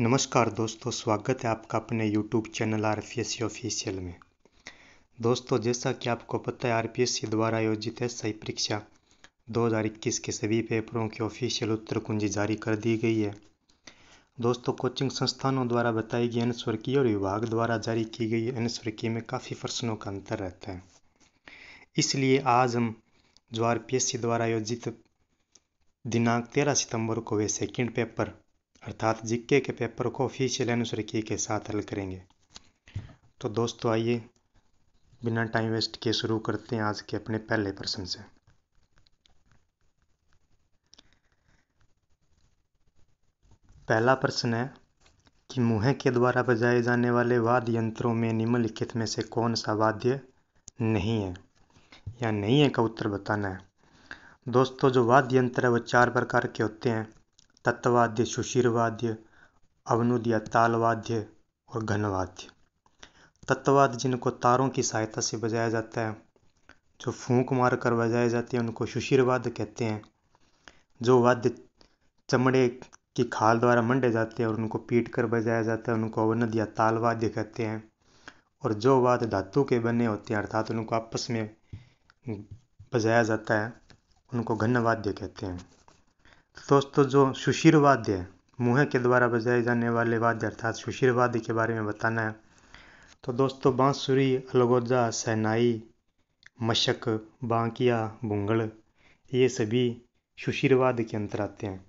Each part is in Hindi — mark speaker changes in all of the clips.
Speaker 1: नमस्कार दोस्तों स्वागत है आपका अपने YouTube channel R P S C official में दोस्तों जैसा कि आपको पता है आर पी एस सी द्वारा आयोजित है सही परीक्षा 2021 के सभी पेपरों की ऑफिशियल उत्तर कुंजी जारी कर दी गई है दोस्तों कोचिंग संस्थानों द्वारा बताई गई अनुस्वर की और विभाग द्वारा जारी की गई अनुस्वर की में काफ़ी प्रश्नों का अंतर रहता है इसलिए आज हम जो आर पी एस सी द्वारा आयोजित दिनांक तेरह सितंबर को वे सेकेंड पेपर अर्थात जिक्के के पेपर को ऑफिशियल आंसर की के साथ हल करेंगे तो दोस्तों आइए बिना टाइम वेस्ट किए शुरू करते हैं आज के अपने पहले प्रश्न से पहला प्रश्न है कि मुँह के द्वारा बजाए जाने वाले वाद्य यंत्रों में निम्नलिखित में से कौन सा वाद्य नहीं है या नहीं है का उत्तर बताना है दोस्तों जो वाद्य यंत्र है वो चार प्रकार के होते हैं तत्ववाद्य सुशीरवाद्य या तालवाद्य और घनवाद्य तत्ववाद्य जिनको तारों की सहायता से बजाया जाता है जो फूंक मार कर बजाए जाते हैं उनको सुशीरवाद्य कहते हैं जो वाद्य चमड़े की खाल द्वारा मंडे जाते हैं और उनको पीट कर बजाया जाता है उनको अवनद या तालवाद्य कहते हैं और जो वाद्य धातु के बने होते हैं अर्थात उनको आपस में बजाया जाता है उनको घनवाद्य कहते हैं दोस्तों जो सुशीर वाद्य मुँह के द्वारा बजाए जाने वाले वाद्य अर्थात सुशीर वाद्य के बारे में बताना है तो दोस्तों बांसुरी अलगोजा सहनाई मशक बांकिया बुंगल ये सभी सुशीर वाद्य के अंतर आते हैं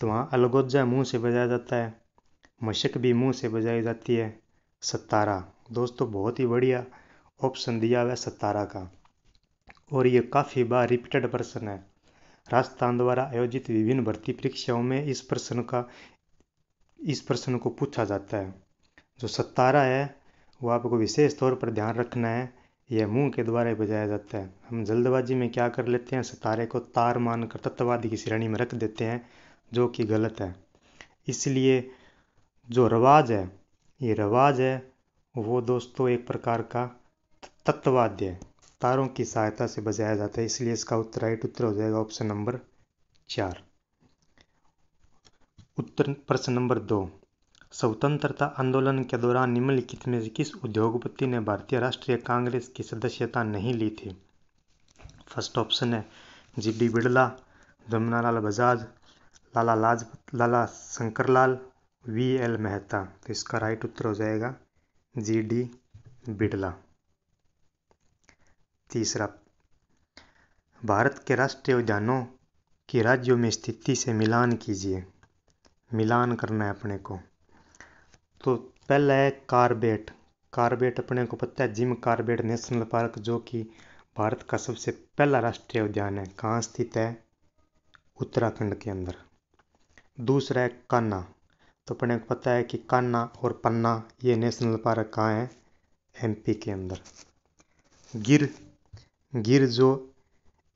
Speaker 1: तो वहाँ अलगोजा मुँह से बजाया जाता है मशक भी मुँह से बजाई जाती है सतारा दोस्तों बहुत ही बढ़िया ऑप्शन दिया हुआ है सतारा का और ये काफ़ी बार रिपीटेड पर्सन है राजस्थान द्वारा आयोजित विभिन्न भर्ती परीक्षाओं में इस प्रश्न का इस प्रश्न को पूछा जाता है जो सतारा है वो आपको विशेष तौर पर ध्यान रखना है यह मुंह के द्वारा बजाया जाता है हम जल्दबाजी में क्या कर लेते हैं सतारे को तार मानकर तत्ववादी की श्रेणी में रख देते हैं जो कि गलत है इसलिए जो रवाज है ये रवाज है वो दोस्तों एक प्रकार का तत्ववाद्य है तारों की सहायता से बजाया जाता है इसलिए इसका उत्तर राइट उत्तर हो जाएगा ऑप्शन नंबर चार उत्तर प्रश्न नंबर दो स्वतंत्रता आंदोलन के दौरान निम्नलिखित में से किस उद्योगपति ने भारतीय राष्ट्रीय कांग्रेस की सदस्यता नहीं ली थी फर्स्ट ऑप्शन है G D Birla Jamnalal Bajaj Lala Lajpat Lala Shankarlal V L Mehta तो इसका राइट उत्तर हो जाएगा जी डी बिड़ला तीसरा भारत के राष्ट्रीय उद्यानों की राज्यों में स्थिति से मिलान कीजिए मिलान करना है अपने को तो पहला है कार्बेट कार्बेट अपने को पता है जिम कार्बेट नेशनल पार्क जो कि भारत का सबसे पहला राष्ट्रीय उद्यान है कहाँ स्थित है उत्तराखंड के अंदर दूसरा है कान्हा तो अपने को पता है कि कान्हा और पन्ना ये नेशनल पार्क कहाँ है एमपी के अंदर गिर गिर जो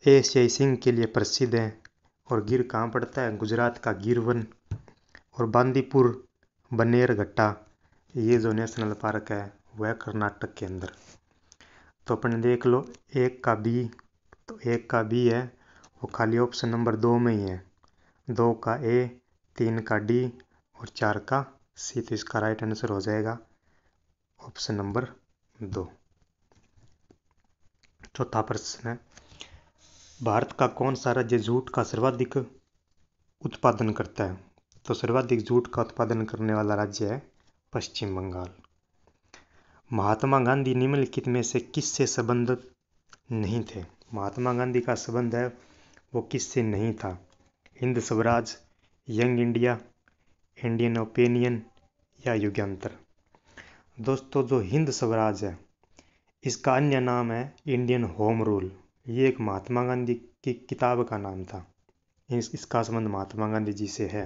Speaker 1: एशियाई सिंह के लिए प्रसिद्ध है और गिर कहाँ पड़ता है गुजरात का गिरवन और बांदीपुर बनेर घट्टा ये जो नेशनल पार्क है वह कर्नाटक के अंदर तो अपन देख लो एक का बी तो एक का बी है वो खाली ऑप्शन नंबर दो में ही है दो का ए तीन का डी और चार का सी तो इसका राइट आंसर हो जाएगा ऑप्शन नंबर दो चौथा प्रश्न है भारत का कौन सा राज्य जूट का सर्वाधिक उत्पादन करता है तो सर्वाधिक जूट का उत्पादन करने वाला राज्य है पश्चिम बंगाल महात्मा गांधी निम्नलिखित में से किस से संबंधित नहीं थे महात्मा गांधी का संबंध है वो किससे नहीं था Hind Swaraj Young India Indian Opinion या युगंतर दोस्तों जो हिंद स्वराज है इसका अन्य नाम है इंडियन होम रूल ये एक महात्मा गांधी की किताब का नाम था इस, इसका संबंध महात्मा गांधी जी से है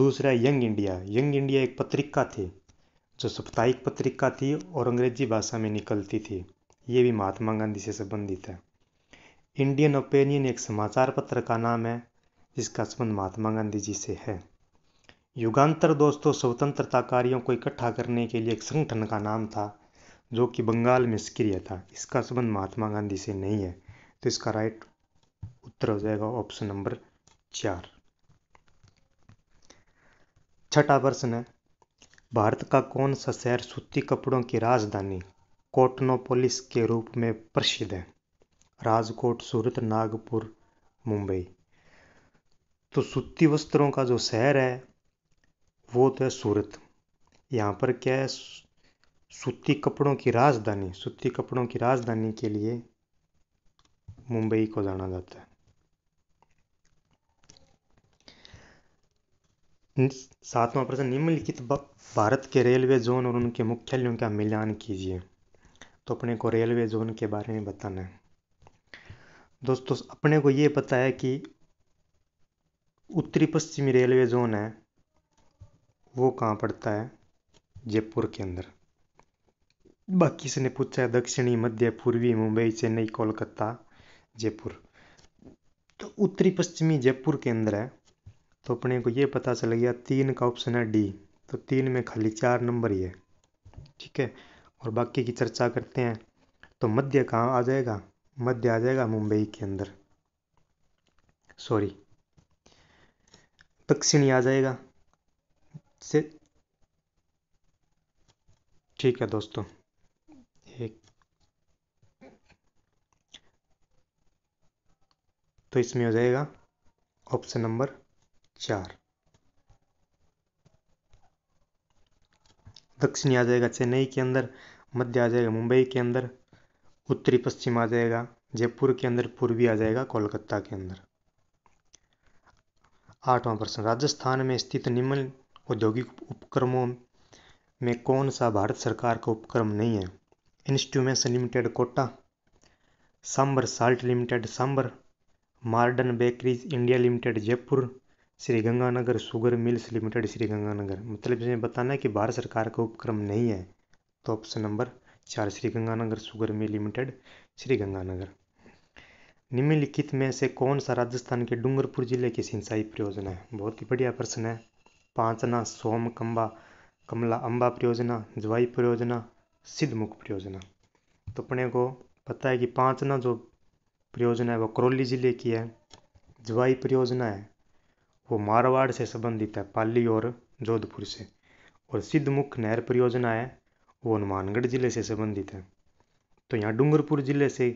Speaker 1: दूसरा यंग इंडिया यंग इंडिया एक पत्रिका थी जो साप्ताहिक पत्रिका थी और अंग्रेजी भाषा में निकलती थी ये भी महात्मा गांधी से संबंधित है इंडियन ओपिनियन एक समाचार पत्र का नाम है जिसका संबंध महात्मा गांधी जी से है युगांतर दोस्तों स्वतंत्रता कार्यों को इकट्ठा करने के लिए एक संगठन का नाम था जो कि बंगाल में सक्रिय था इसका संबंध महात्मा गांधी से नहीं है तो इसका राइट उत्तर हो जाएगा ऑप्शन नंबर चार छठा प्रश्न है भारत का कौन सा शहर सूती कपड़ों की राजधानी कोटनोपोलिस के रूप में प्रसिद्ध है राजकोट सूरत नागपुर मुंबई तो सूती वस्त्रों का जो शहर है वो तो है सूरत यहाँ पर क्या है सूती कपड़ों की राजधानी सूती कपड़ों की राजधानी के लिए मुंबई को जाना जाता है सातवां प्रश्न निम्नलिखित भारत के रेलवे जोन और उनके मुख्यालयों का मिलान कीजिए तो अपने को रेलवे जोन के बारे में बताना है दोस्तों अपने को ये पता है कि उत्तरी पश्चिमी रेलवे जोन है वो कहाँ पड़ता है जयपुर के अंदर बाकी से ने पूछा है दक्षिणी मध्य पूर्वी मुंबई चेन्नई कोलकाता जयपुर तो उत्तरी पश्चिमी जयपुर के अंदर है तो अपने को ये पता चल गया तीन का ऑप्शन है डी तो तीन में खाली चार नंबर ही है ठीक है और बाकी की चर्चा करते हैं तो मध्य कहाँ आ जाएगा मध्य आ जाएगा मुंबई के अंदर सॉरी दक्षिणी आ जाएगा से ठीक है दोस्तों तो इसमें हो जाएगा ऑप्शन नंबर चार दक्षिणी आ जाएगा चेन्नई के अंदर मध्य आ जाएगा मुंबई के अंदर उत्तरी पश्चिम आ जाएगा जयपुर के अंदर पूर्वी आ जाएगा कोलकाता के अंदर आठवां प्रश्न राजस्थान में स्थित निम्न औद्योगिक उपक्रमों में कौन सा भारत सरकार का उपक्रम नहीं है instruments limited Kota Sambhar salt limited Sambhar modern bakeries India limited Jaipur Shri Ganganagar sugar mills limited Shri Ganganagar मतलब इसमें बताना है कि भारत सरकार का उपक्रम नहीं है तो ऑप्शन नंबर चार Shri Ganganagar sugar mill limited Shri Ganganagar निम्नलिखित में से कौन सा राजस्थान के डूंगरपुर जिले की सिंचाई परियोजना है बहुत ही बढ़िया प्रश्न है पांचना सोम कम्बा कमला अम्बा परियोजना जवाई परियोजना सिद्धमुख परियोजना तो अपने को पता है कि पांचना जो परियोजना है वो करौली ज़िले की है जवाई परियोजना है वो मारवाड़ से संबंधित है पाली और जोधपुर से और सिद्धमुख नहर परियोजना है वो हनुमानगढ़ ज़िले से संबंधित है तो यहाँ डूंगरपुर ज़िले से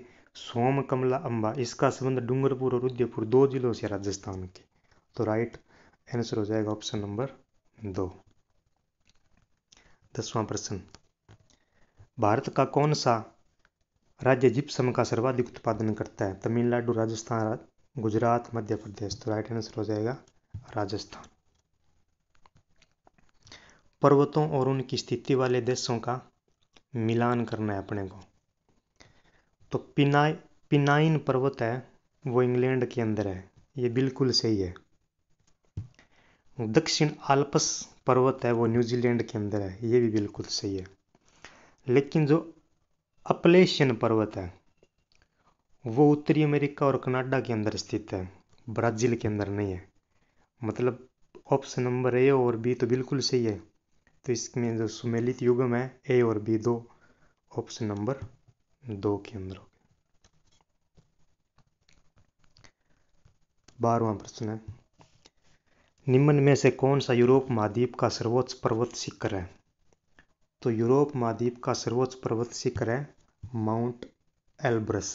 Speaker 1: सोम कमला अम्बा इसका संबंध डूंगरपुर और उदयपुर दो जिलों से राजस्थान के तो राइट आंसर हो जाएगा ऑप्शन नंबर दो दसवां प्रश्न भारत का कौन सा राज्य जिप्सम का सर्वाधिक उत्पादन करता है तमिलनाडु राजस्थान गुजरात मध्य प्रदेश तो राइट आंसर हो जाएगा राजस्थान पर्वतों और उनकी स्थिति वाले देशों का मिलान करना है अपने को तो पिनाई पिनाइन पर्वत है वो इंग्लैंड के अंदर है ये बिल्कुल सही है दक्षिण आल्पस पर्वत है वो न्यूजीलैंड के अंदर है ये भी बिल्कुल सही है लेकिन जो अपलेशियन पर्वत है वो उत्तरी अमेरिका और कनाडा के अंदर स्थित है ब्राज़ील के अंदर नहीं है मतलब ऑप्शन नंबर ए और बी तो बिल्कुल सही है तो इसमें जो सुमेलित युगम है ए और बी दो ऑप्शन नंबर दो के अंदर बारवा प्रश्न है निम्न में से कौन सा यूरोप महाद्वीप का सर्वोच्च पर्वत शिखर है तो यूरोप महाद्वीप का सर्वोच्च पर्वत शिखर है माउंट एल्ब्रस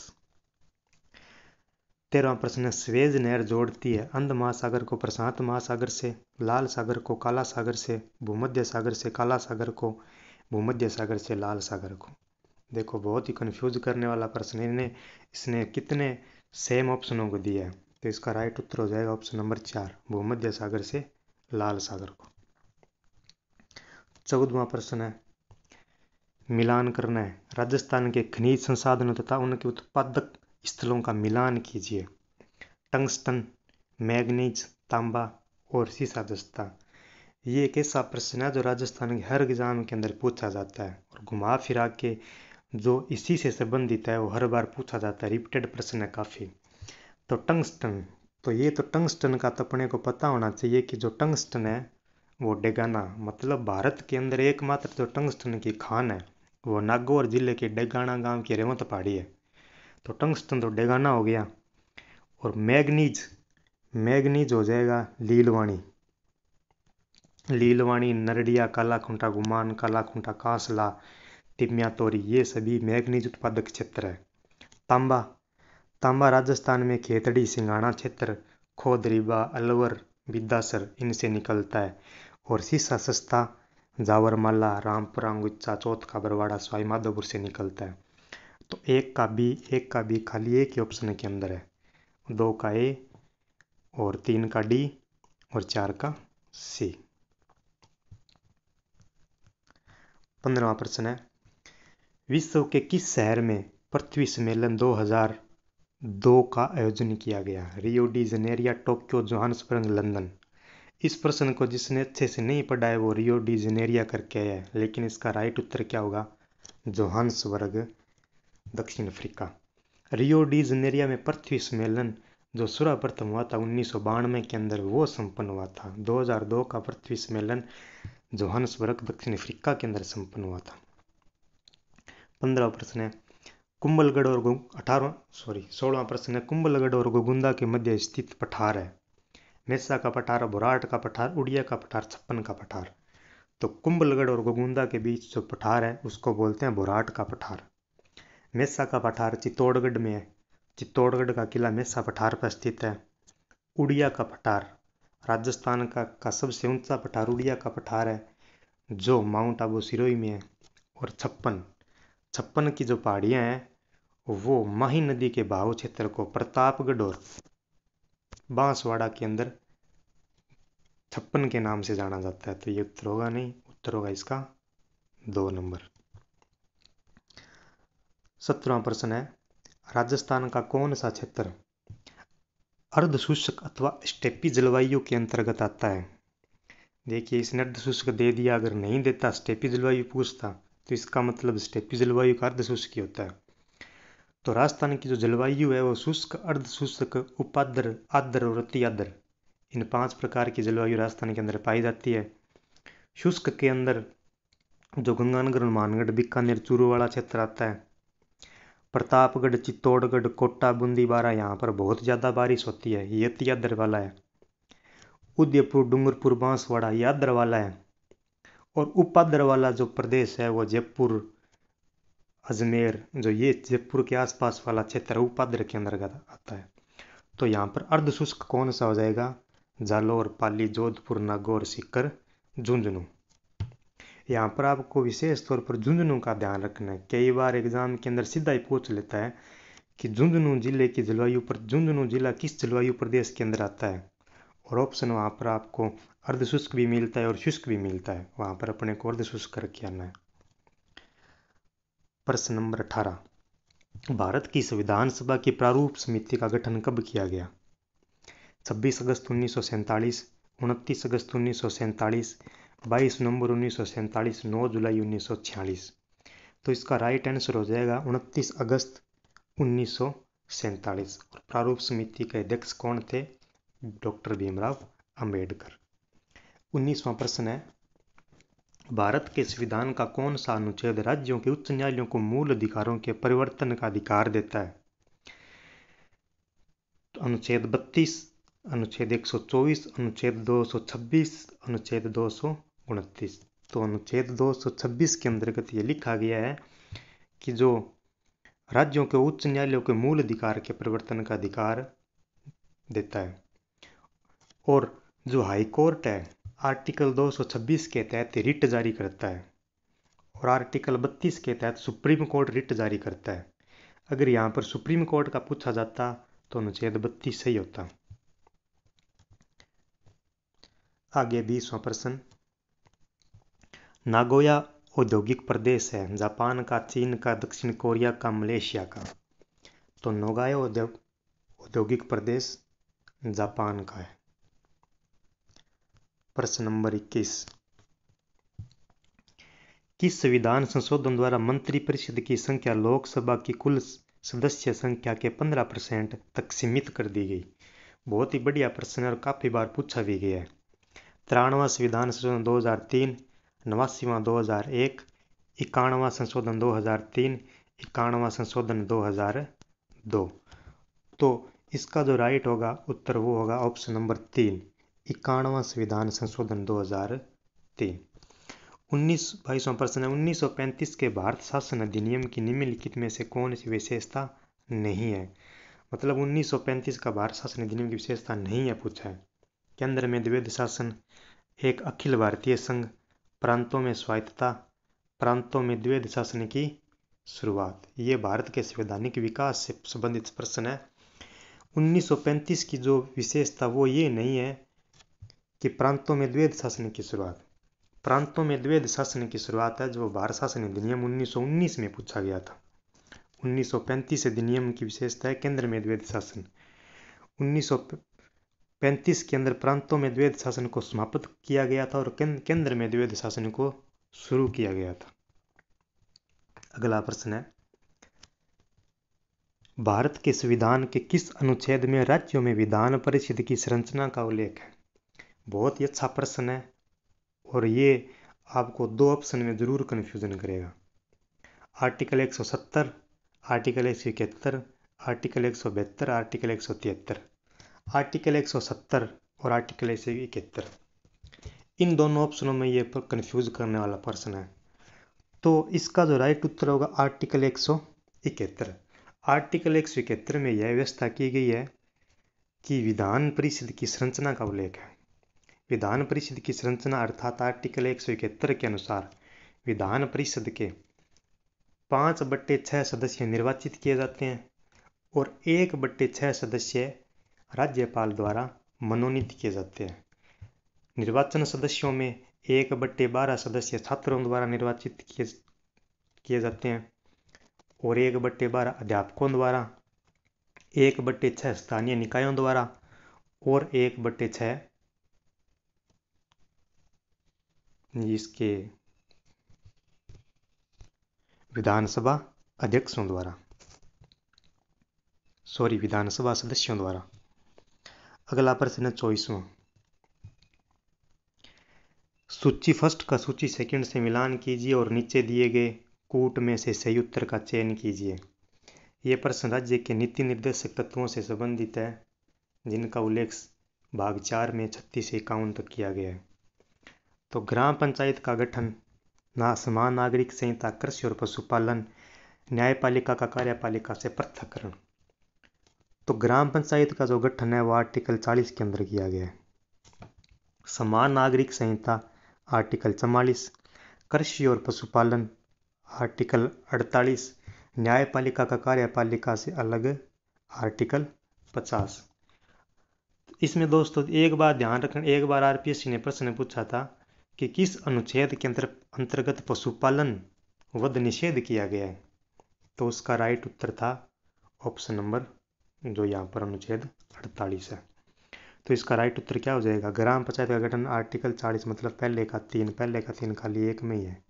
Speaker 1: तेरहवा प्रश्न स्वेज नहर जोड़ती है अंध महासागर को प्रशांत महासागर से लाल सागर को काला सागर से भूमध्य सागर से काला सागर को भूमध्य सागर से लाल सागर को देखो बहुत ही कंफ्यूज करने वाला प्रश्न इन्हें इसने कितने सेम ऑप्शनों को दिया है तो इसका राइट उत्तर हो जाएगा ऑप्शन नंबर चार भूमध्य सागर से लाल सागर को चौदवा प्रश्न है मिलान करना है राजस्थान के खनिज संसाधनों तथा उनके उत्पादक स्थलों का मिलान कीजिए टंगस्टन मैग्नीज तांबा और सीसा दस्ता ये एक ऐसा प्रश्न है जो राजस्थान के हर एग्ज़ाम के अंदर पूछा जाता है और घुमा फिरा के जो इसी से संबंधित है वो हर बार पूछा जाता है रिपीटेड प्रश्न है काफ़ी तो टंगस्टन तो ये तो टंगस्टन का तो अपने को पता होना चाहिए कि जो टंगस्टन है वो डेगाना मतलब भारत के अंदर एकमात्र जो टंगस्टन की खान है वो नागौर जिले के डेगाना गांव की रेवत पहाड़ी है तो टंगस्टन तो डेगाना हो गया और मैगनीज मैगनीज हो जाएगा लीलवाणी लीलवाणी नरडिया काला खुंटा गुमान काला खुंटा कासला तिमिया तोरी ये सभी मैगनीज उत्पादक क्षेत्र है तांबा तांबा राजस्थान में खेतड़ी सिंगाना क्षेत्र खोदरीबा अलवर बिदासर इनसे निकलता है और सीसा सस्ता जावरमाला रामपुरा चौथ का बरवाड़ा स्वाई माधोपुर से निकलता है तो एक का बी एक का बी खाली एक ही ऑप्शन के अंदर है दो का ए और तीन का डी और चार का सी पंद्रवा प्रश्न है विश्व के किस शहर में पृथ्वी सम्मेलन 2002 का आयोजन किया गया Rio de Janeiro Tokyo Johannesburg London इस प्रश्न को जिसने अच्छे से नहीं पढ़ा है वो रियो डी करके करके है लेकिन इसका राइट उत्तर क्या होगा वर्ग दक्षिण अफ्रीका रियो डी जनेरिया में पृथ्वी सम्मेलन जो प्रथम हुआ था उन्नीस के अंदर वो संपन्न हुआ था 2002 का पृथ्वी सम्मेलन जोहान्सबर्ग दक्षिण अफ्रीका के अंदर संपन्न हुआ था पंद्रह प्रश्न है कुंभलगढ़ और अठारह सॉरी सोलह प्रश्न है कुंभलगढ़ और गोगुंदा के मध्य स्थित पठार है नेसा का पठार बुराट का पठार उड़िया का पठार छप्पन का पठार तो कुंभलगढ़ और गोगुंदा के बीच जो पठार है उसको बोलते हैं बुराट का पठार मेसा का पठार चित्तौड़गढ़ में है चित्तौड़गढ़ का किला मेसा पठार पर स्थित है उड़िया का पठार राजस्थान का का सबसे ऊंचा पठार उड़िया का पठार है जो माउंट आबू सिरोही में है और छप्पन छप्पन की जो पहाड़ियाँ हैं वो माही नदी के बाहू क्षेत्र को प्रतापगढ़ और बांसवाड़ा के अंदर छप्पन के नाम से जाना जाता है तो ये उत्तर होगा नहीं उत्तर होगा इसका दो नंबर सत्रवा प्रश्न है राजस्थान का कौन सा क्षेत्र अर्धशुष्क अथवा स्टेपी जलवायु के अंतर्गत आता है देखिए इसने अर्धशुष्क दे दिया अगर नहीं देता स्टेपी जलवायु पूछता तो इसका मतलब स्टेपी जलवायु का अर्धशुष्क होता है तो राजस्थान की जो जलवायु है वो शुष्क अर्ध शुष्क उपाद्र आद्र और अतिद्र इन पांच प्रकार की जलवायु राजस्थान के अंदर पाई जाती है शुष्क के अंदर जो गंगानगर हनुमानगढ़ बीकानेर चूरू वाला क्षेत्र आता है प्रतापगढ़ चित्तौड़गढ़ कोटा बूंदी बारा यहाँ पर बहुत ज़्यादा बारिश होती है ये अतिद्र वाला है उदयपुर डूंगरपुर बांसवाड़ा ये आद्र वाला है और उपाद्र वाला जो प्रदेश है वो जयपुर अजमेर जो ये जयपुर के आसपास वाला क्षेत्र है वो के अंदर आता है तो यहाँ पर अर्धशुष्क कौन सा हो जाएगा जालोर पाली जोधपुर नागौर सीकर झुंझुनू यहाँ पर आपको विशेष तौर पर झुंझुनू का ध्यान रखना है कई बार एग्जाम के अंदर सीधा ही पूछ लेता है कि झुंझुनू जिले की जलवायु पर झुंझुनू जिला किस जलवायु प्रदेश के अंदर आता है और ऑप्शन वहाँ पर आपको अर्धशुष्क भी मिलता है और शुष्क भी मिलता है वहाँ पर अपने को अर्धशुष्क करके आना है प्रश्न नंबर अठारह भारत की संविधान सभा की प्रारूप समिति का गठन कब किया गया 26 अगस्त उन्नीस सौ अगस्त उन्नीस सौ सैंतालीस बाईस नवंबर उन्नीस सौ सैंतालीस नौ जुलाई उन्नीस सौ छियालीस तो इसका राइट आंसर हो जाएगा 29 अगस्त उन्नीस सौ सैंतालीस और प्रारूप समिति के अध्यक्ष कौन थे डॉक्टर भीमराव अंबेडकर उन्नीसवां प्रश्न है भारत के संविधान का कौन सा अनुच्छेद राज्यों के उच्च न्यायालयों को मूल अधिकारों के परिवर्तन का अधिकार देता है तो अनुच्छेद 32, अनुच्छेद 124, अनुच्छेद 226, अनुच्छेद दो तो अनुच्छेद 226 के अंतर्गत ये लिखा गया है कि जो राज्यों के उच्च न्यायालयों के मूल अधिकार के परिवर्तन का अधिकार देता है और जो हाई कोर्ट है आर्टिकल 226 के तहत रिट जारी करता है और आर्टिकल 32 के तहत सुप्रीम कोर्ट रिट जारी करता है अगर यहाँ पर सुप्रीम कोर्ट का पूछा जाता तो अनुच्छेद बत्तीस सही होता आगे बीसवा प्रश्न नागोया औद्योगिक प्रदेश है जापान का चीन का दक्षिण कोरिया का मलेशिया का तो नोगाया औद्योगिक प्रदेश जापान का है प्रश्न नंबर 21 किस संविधान संशोधन द्वारा मंत्री परिषद की संख्या लोकसभा की कुल सदस्य संख्या के 15 परसेंट तक सीमित कर दी गई बहुत ही बढ़िया प्रश्न और काफ़ी बार पूछा भी गया है तिरानवा संविधान संशोधन 2003 नवासीवा एक इक्यानवा संशोधन 2003 इक्यानवा संशोधन 2002 तो इसका जो राइट होगा उत्तर वो होगा ऑप्शन नंबर तीन इक्यानवा संविधान संशोधन 2003 उन्नीस बाईस प्रश्न है पैंतीस के भारत शासन अधिनियम की निम्नलिखित में से कौन सी विशेषता नहीं है मतलब 1935 का भारत शासन अधिनियम की विशेषता नहीं है पूछा है केंद्र में द्विवेद शासन एक अखिल भारतीय संघ प्रांतों में स्वायत्तता प्रांतों में द्विवेद शासन की शुरुआत ये भारत के संवैधानिक विकास से संबंधित प्रश्न है 1935 की जो विशेषता वो ये नहीं है कि प्रांतों में द्वेद शासन की शुरुआत प्रांतों में द्वेद शासन की शुरुआत है जो भारत शासन अधिनियम 1919 में पूछा गया था 1935 अधिनियम की विशेषता है केंद्र में द्वेद शासन 1935 के अंदर प्रांतों में द्वेद शासन को समाप्त किया गया था और केंद्र में द्वेद शासन को शुरू किया गया था अगला प्रश्न है भारत के संविधान के किस अनुच्छेद में राज्यों में विधान परिषद की संरचना का उल्लेख है बहुत ही अच्छा प्रश्न है और ये आपको दो ऑप्शन में ज़रूर कन्फ्यूज़न करेगा आर्टिकल 170 आर्टिकल एक सौ इकहत्तर आर्टिकल एक सौ बहत्तर आर्टिकल एक सौ तिहत्तर आर्टिकल 170 और आर्टिकल एक सौ इकहत्तर इन दोनों ऑप्शनों में ये कन्फ्यूज करने वाला प्रश्न है तो इसका जो राइट उत्तर होगा आर्टिकल एक सौ इकहत्तर आर्टिकल एक सौ इकहत्तर में यह व्यवस्था की गई है कि विधान परिषद की संरचना का उल्लेख है विधान परिषद की संरचना अर्थात आर्टिकल एक के अनुसार विधान परिषद के पाँच बट्टे छः सदस्य निर्वाचित किए जाते हैं और एक बट्टे छः सदस्य राज्यपाल द्वारा मनोनीत किए जाते हैं निर्वाचन सदस्यों में एक बट्टे बारह सदस्य छात्रों द्वारा निर्वाचित किए किए जाते हैं और एक बट्टे बारह अध्यापकों द्वारा एक बट्टे छः स्थानीय निकायों द्वारा और एक बट्टे छः इसके विधानसभा अध्यक्षों द्वारा सॉरी विधानसभा सदस्यों द्वारा अगला प्रश्न है चौबीसवा सूची फर्स्ट का सूची सेकंड से मिलान कीजिए और नीचे दिए गए कूट में से सही उत्तर का चयन कीजिए यह प्रश्न राज्य के नीति निर्देशक तत्वों से संबंधित है जिनका उल्लेख भाग चार में छत्तीस इक्यावन तक किया गया है तो ग्राम पंचायत का गठन ना समान नागरिक संहिता कृषि और पशुपालन न्यायपालिका का कार्यपालिका से पृथककरण तो ग्राम पंचायत का जो गठन है वो आर्टिकल 40 के अंदर किया गया है समान नागरिक संहिता आर्टिकल चवालीस कृषि और पशुपालन आर्टिकल 48 न्यायपालिका का कार्यपालिका से अलग आर्टिकल 50 इसमें दोस्तों एक बार ध्यान रखना एक बार आरपीएससी ने प्रश्न पूछा था कि किस अनुच्छेद के अंतर अंतर्गत पशुपालन वध निषेध किया गया है तो उसका राइट उत्तर था ऑप्शन नंबर जो यहाँ पर अनुच्छेद 48 है तो इसका राइट उत्तर क्या हो जाएगा ग्राम पंचायत का गठन आर्टिकल 40 मतलब पहले का तीन पहले का तीन खाली एक में ही है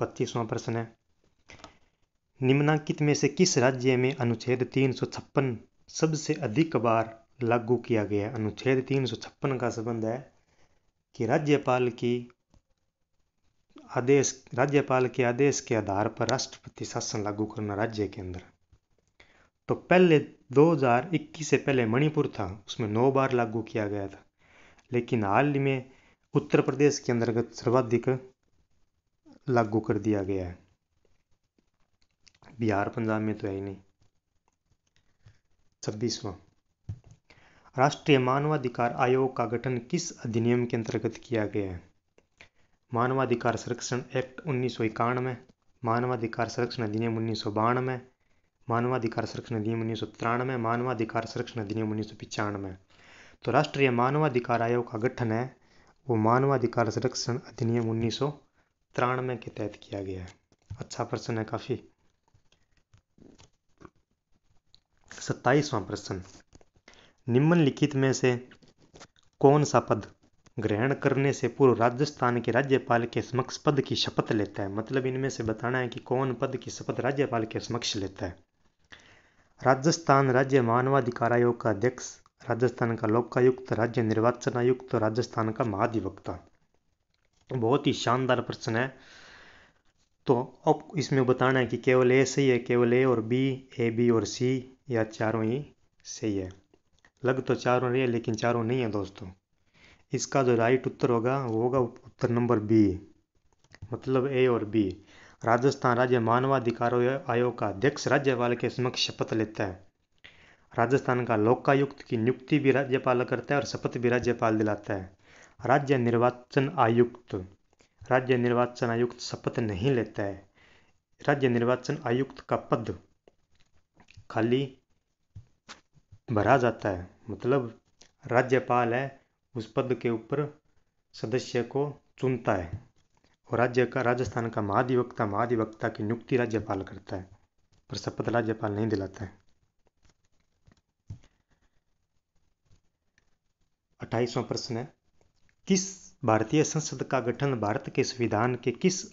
Speaker 1: पच्चीसवा प्रश्न है निम्नांकित में से किस राज्य में अनुच्छेद तीन सौ छप्पन सबसे अधिक बार लागू किया गया अनुच्छेद तीन सौ छप्पन का संबंध है कि राज्यपाल की आदेश राज्यपाल के आदेश के आधार पर राष्ट्रपति शासन लागू करना राज्य के अंदर तो पहले 2021 से पहले मणिपुर था उसमें नौ बार लागू किया गया था लेकिन हाल ही में उत्तर प्रदेश के अंतर्गत सर्वाधिक लागू कर दिया गया है बिहार पंजाब में तो है ही नहीं छब्बीसवा राष्ट्रीय मानवाधिकार आयोग का गठन किस अधिनियम के अंतर्गत किया गया है मानवाधिकार संरक्षण एक्ट उन्नीस सौ इक्यानवे मानवाधिकार संरक्षण अधिनियम उन्नीस सौ बानवे मानवाधिकार संरक्षण अधिनियम उन्नीस सौ तिरानवे मानवाधिकार संरक्षण अधिनियम उन्नीस सौ पिचानवे तो राष्ट्रीय मानवाधिकार आयोग का गठन है वो मानवाधिकार संरक्षण अधिनियम उन्नीस सौ तिरानवे के तहत किया गया है अच्छा प्रश्न है काफ़ी सत्ताईसवां प्रश्न निम्नलिखित में से कौन सा पद ग्रहण करने से पूर्व राजस्थान के राज्यपाल के समक्ष पद की शपथ लेता है मतलब इनमें से बताना है कि कौन पद की शपथ राज्यपाल के समक्ष लेता है राजस्थान राज्य मानवाधिकार आयोग का अध्यक्ष राजस्थान का लोकायुक्त राज्य निर्वाचन आयुक्त राजस्थान का महाधिवक्ता बहुत ही शानदार प्रश्न है तो अब इसमें बताना है कि केवल ए सही है केवल ए और बी ए बी और सी या चारों ही सही है लग तो चारों रही है लेकिन चारों नहीं है दोस्तों इसका जो राइट उत्तर होगा वो होगा उत्तर नंबर बी मतलब ए और बी राजस्थान राज्य मानवाधिकार आयोग का अध्यक्ष राज्यपाल के समक्ष शपथ लेता है राजस्थान का लोकायुक्त की नियुक्ति भी राज्यपाल करता है और शपथ भी राज्यपाल दिलाता है राज्य निर्वाचन आयुक्त राज्य निर्वाचन आयुक्त शपथ नहीं लेता है राज्य निर्वाचन आयुक्त का पद खाली भरा जाता है मतलब राज्यपाल है उस पद के ऊपर सदस्य को चुनता है और राज्य का राजस्थान का महाधिवक्ता महाधिवक्ता की नियुक्ति राज्यपाल करता है पर शपथ राज्यपाल नहीं दिलाता है अट्ठाईसवां प्रश्न है किस भारतीय संसद का गठन भारत के संविधान के किस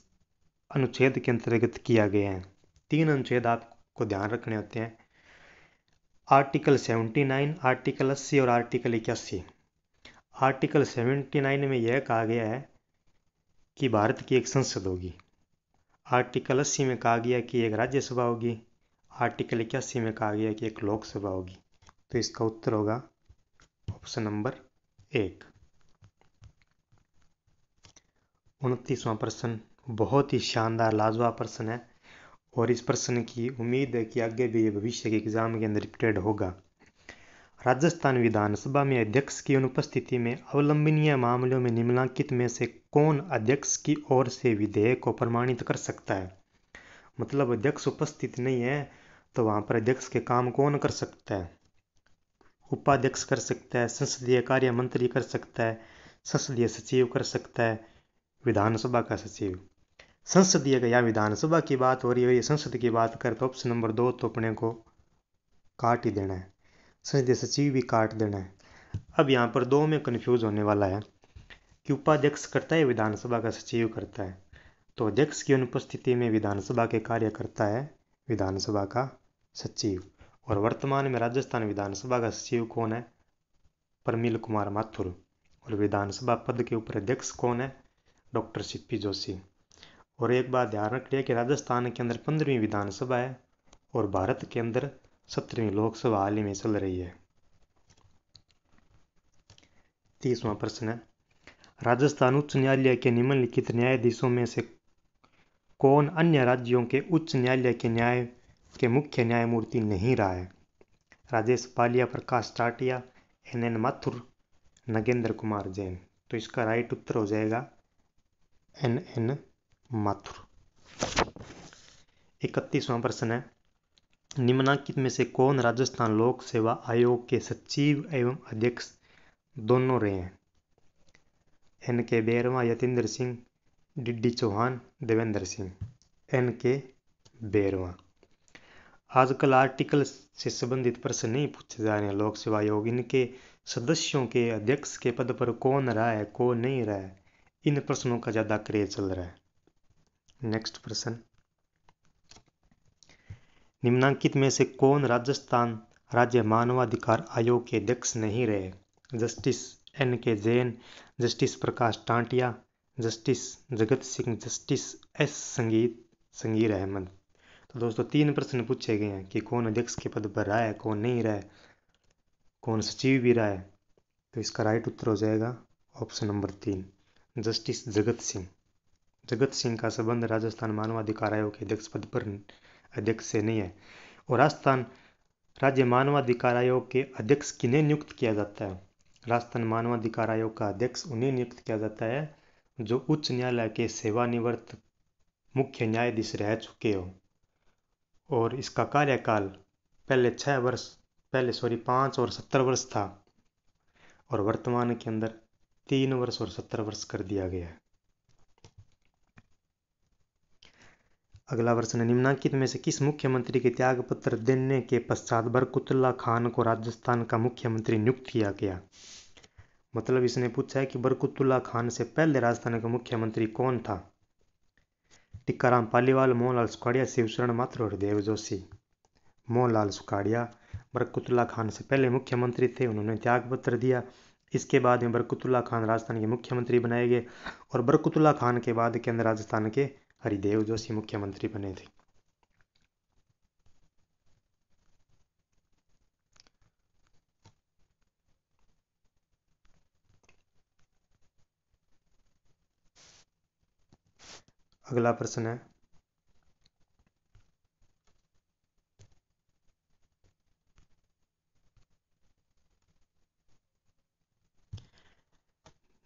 Speaker 1: अनुच्छेद के अंतर्गत किया गया है तीन अनुच्छेद आपको ध्यान रखने होते हैं आर्टिकल 79, आर्टिकल 80 और आर्टिकल इक्यासी आर्टिकल 79 में यह कहा गया है कि भारत की एक संसद होगी आर्टिकल 80 में कहा गया कि एक राज्यसभा होगी आर्टिकल इक्यासी में कहा गया कि एक लोकसभा होगी तो इसका उत्तर होगा ऑप्शन नंबर एक उनतीसवां प्रश्न बहुत ही शानदार लाजवाब प्रश्न है और इस प्रश्न की उम्मीद है कि आगे भी ये भविष्य के एग्जाम के अंदर रिपीटेड होगा राजस्थान विधानसभा में अध्यक्ष की अनुपस्थिति में अवलंबनीय मामलों में निम्नलिखित में से कौन अध्यक्ष की ओर से विधेयक को प्रमाणित कर सकता है मतलब अध्यक्ष उपस्थित नहीं है तो वहाँ पर अध्यक्ष के काम कौन कर सकता है उपाध्यक्ष कर सकता है संसदीय कार्य मंत्री कर सकता है संसदीय सचिव कर सकता है विधानसभा का सचिव संसदीय का या विधानसभा की बात हो रही है संसद की बात कर तो ऑप्शन नंबर दो तो अपने को काट ही देना है संसदीय सचिव भी काट देना है अब यहाँ पर दो में कन्फ्यूज होने वाला है कि उपाध्यक्ष करता है विधानसभा का सचिव करता है तो अध्यक्ष की अनुपस्थिति में विधानसभा के कार्य करता है विधानसभा का सचिव और वर्तमान में राजस्थान विधानसभा का सचिव कौन है परमिल कुमार माथुर और विधानसभा पद के ऊपर अध्यक्ष कौन है डॉक्टर सीपी जोशी और एक बात ध्यान रख लिया कि राजस्थान के अंदर पंद्रहवीं विधानसभा है और भारत के अंदर सत्रहवीं लोकसभा हाल ही में चल रही है तीसवा प्रश्न है राजस्थान उच्च न्यायालय के निम्नलिखित न्यायाधीशों में से कौन अन्य राज्यों के उच्च न्यायालय के न्याय के मुख्य न्यायमूर्ति नहीं रहा है राजेश पालिया प्रकाश टाटिया एन एन माथुर नगेंद्र कुमार जैन तो इसका राइट उत्तर हो जाएगा एन एन माथुर इकतीसवां प्रश्न है निम्नांकित में से कौन राजस्थान लोक सेवा आयोग के सचिव एवं अध्यक्ष दोनों रहे हैं N K Berwa Yatendra Singh Diddi Chauhan Devendra Singh N K Berwa आजकल आर्टिकल से संबंधित प्रश्न नहीं पूछे जा रहे हैं लोक सेवा आयोग इनके सदस्यों के अध्यक्ष के पद पर कौन रहा है कौन नहीं रहा है इन प्रश्नों का ज़्यादा क्रेज चल रहा है नेक्स्ट प्रश्न निम्नांकित में से कौन राजस्थान राज्य मानवाधिकार आयोग के अध्यक्ष नहीं रहे justice N K Jain justice Prakash Tantia justice Jagat Singh justice S संगीत संगीर अहमद तो दोस्तों तीन प्रश्न पूछे गए हैं कि कौन अध्यक्ष के पद पर रहा है कौन नहीं रहा है कौन सचिव भी रहा है तो इसका राइट उत्तर हो जाएगा ऑप्शन नंबर तीन जस्टिस जगत सिंह जगत सिंह का संबंध राजस्थान मानवाधिकार आयोग के अध्यक्ष पद पर अध्यक्ष से नहीं है और राजस्थान राज्य मानवाधिकार आयोग के अध्यक्ष किन्हें नियुक्त किया जाता है राजस्थान मानवाधिकार आयोग का अध्यक्ष उन्हें नियुक्त किया जाता है जो उच्च न्यायालय के सेवानिवृत्त मुख्य न्यायाधीश रह चुके हो और इसका कार्यकाल पहले छः वर्ष पहले सॉरी पाँच और सत्तर वर्ष था और वर्तमान के अंदर तीन वर्ष और सत्तर वर्ष कर दिया गया है अगला प्रश्न निम्नांकित में से किस मुख्यमंत्री के त्याग पत्र देने के पश्चात बरकुतुल्ला खान को राजस्थान का मुख्यमंत्री नियुक्त किया गया मतलब इसने पूछा है कि बरकुतुल्ला खान से पहले राजस्थान का मुख्यमंत्री कौन था टिक्काराम पालीवाल मोहनलाल सुखाड़िया शिवशरण माथुर और देव जोशी मोहनलाल सुखाड़िया बरकुतुल्ला खान से पहले मुख्यमंत्री थे उन्होंने त्याग पत्र दिया इसके बाद में बरकुतुल्ला खान राजस्थान के मुख्यमंत्री बनाए गए और बरकुतुल्ला खान के बाद केंद्र राजस्थान के हरिदेव जोशी मुख्यमंत्री बने थे अगला प्रश्न है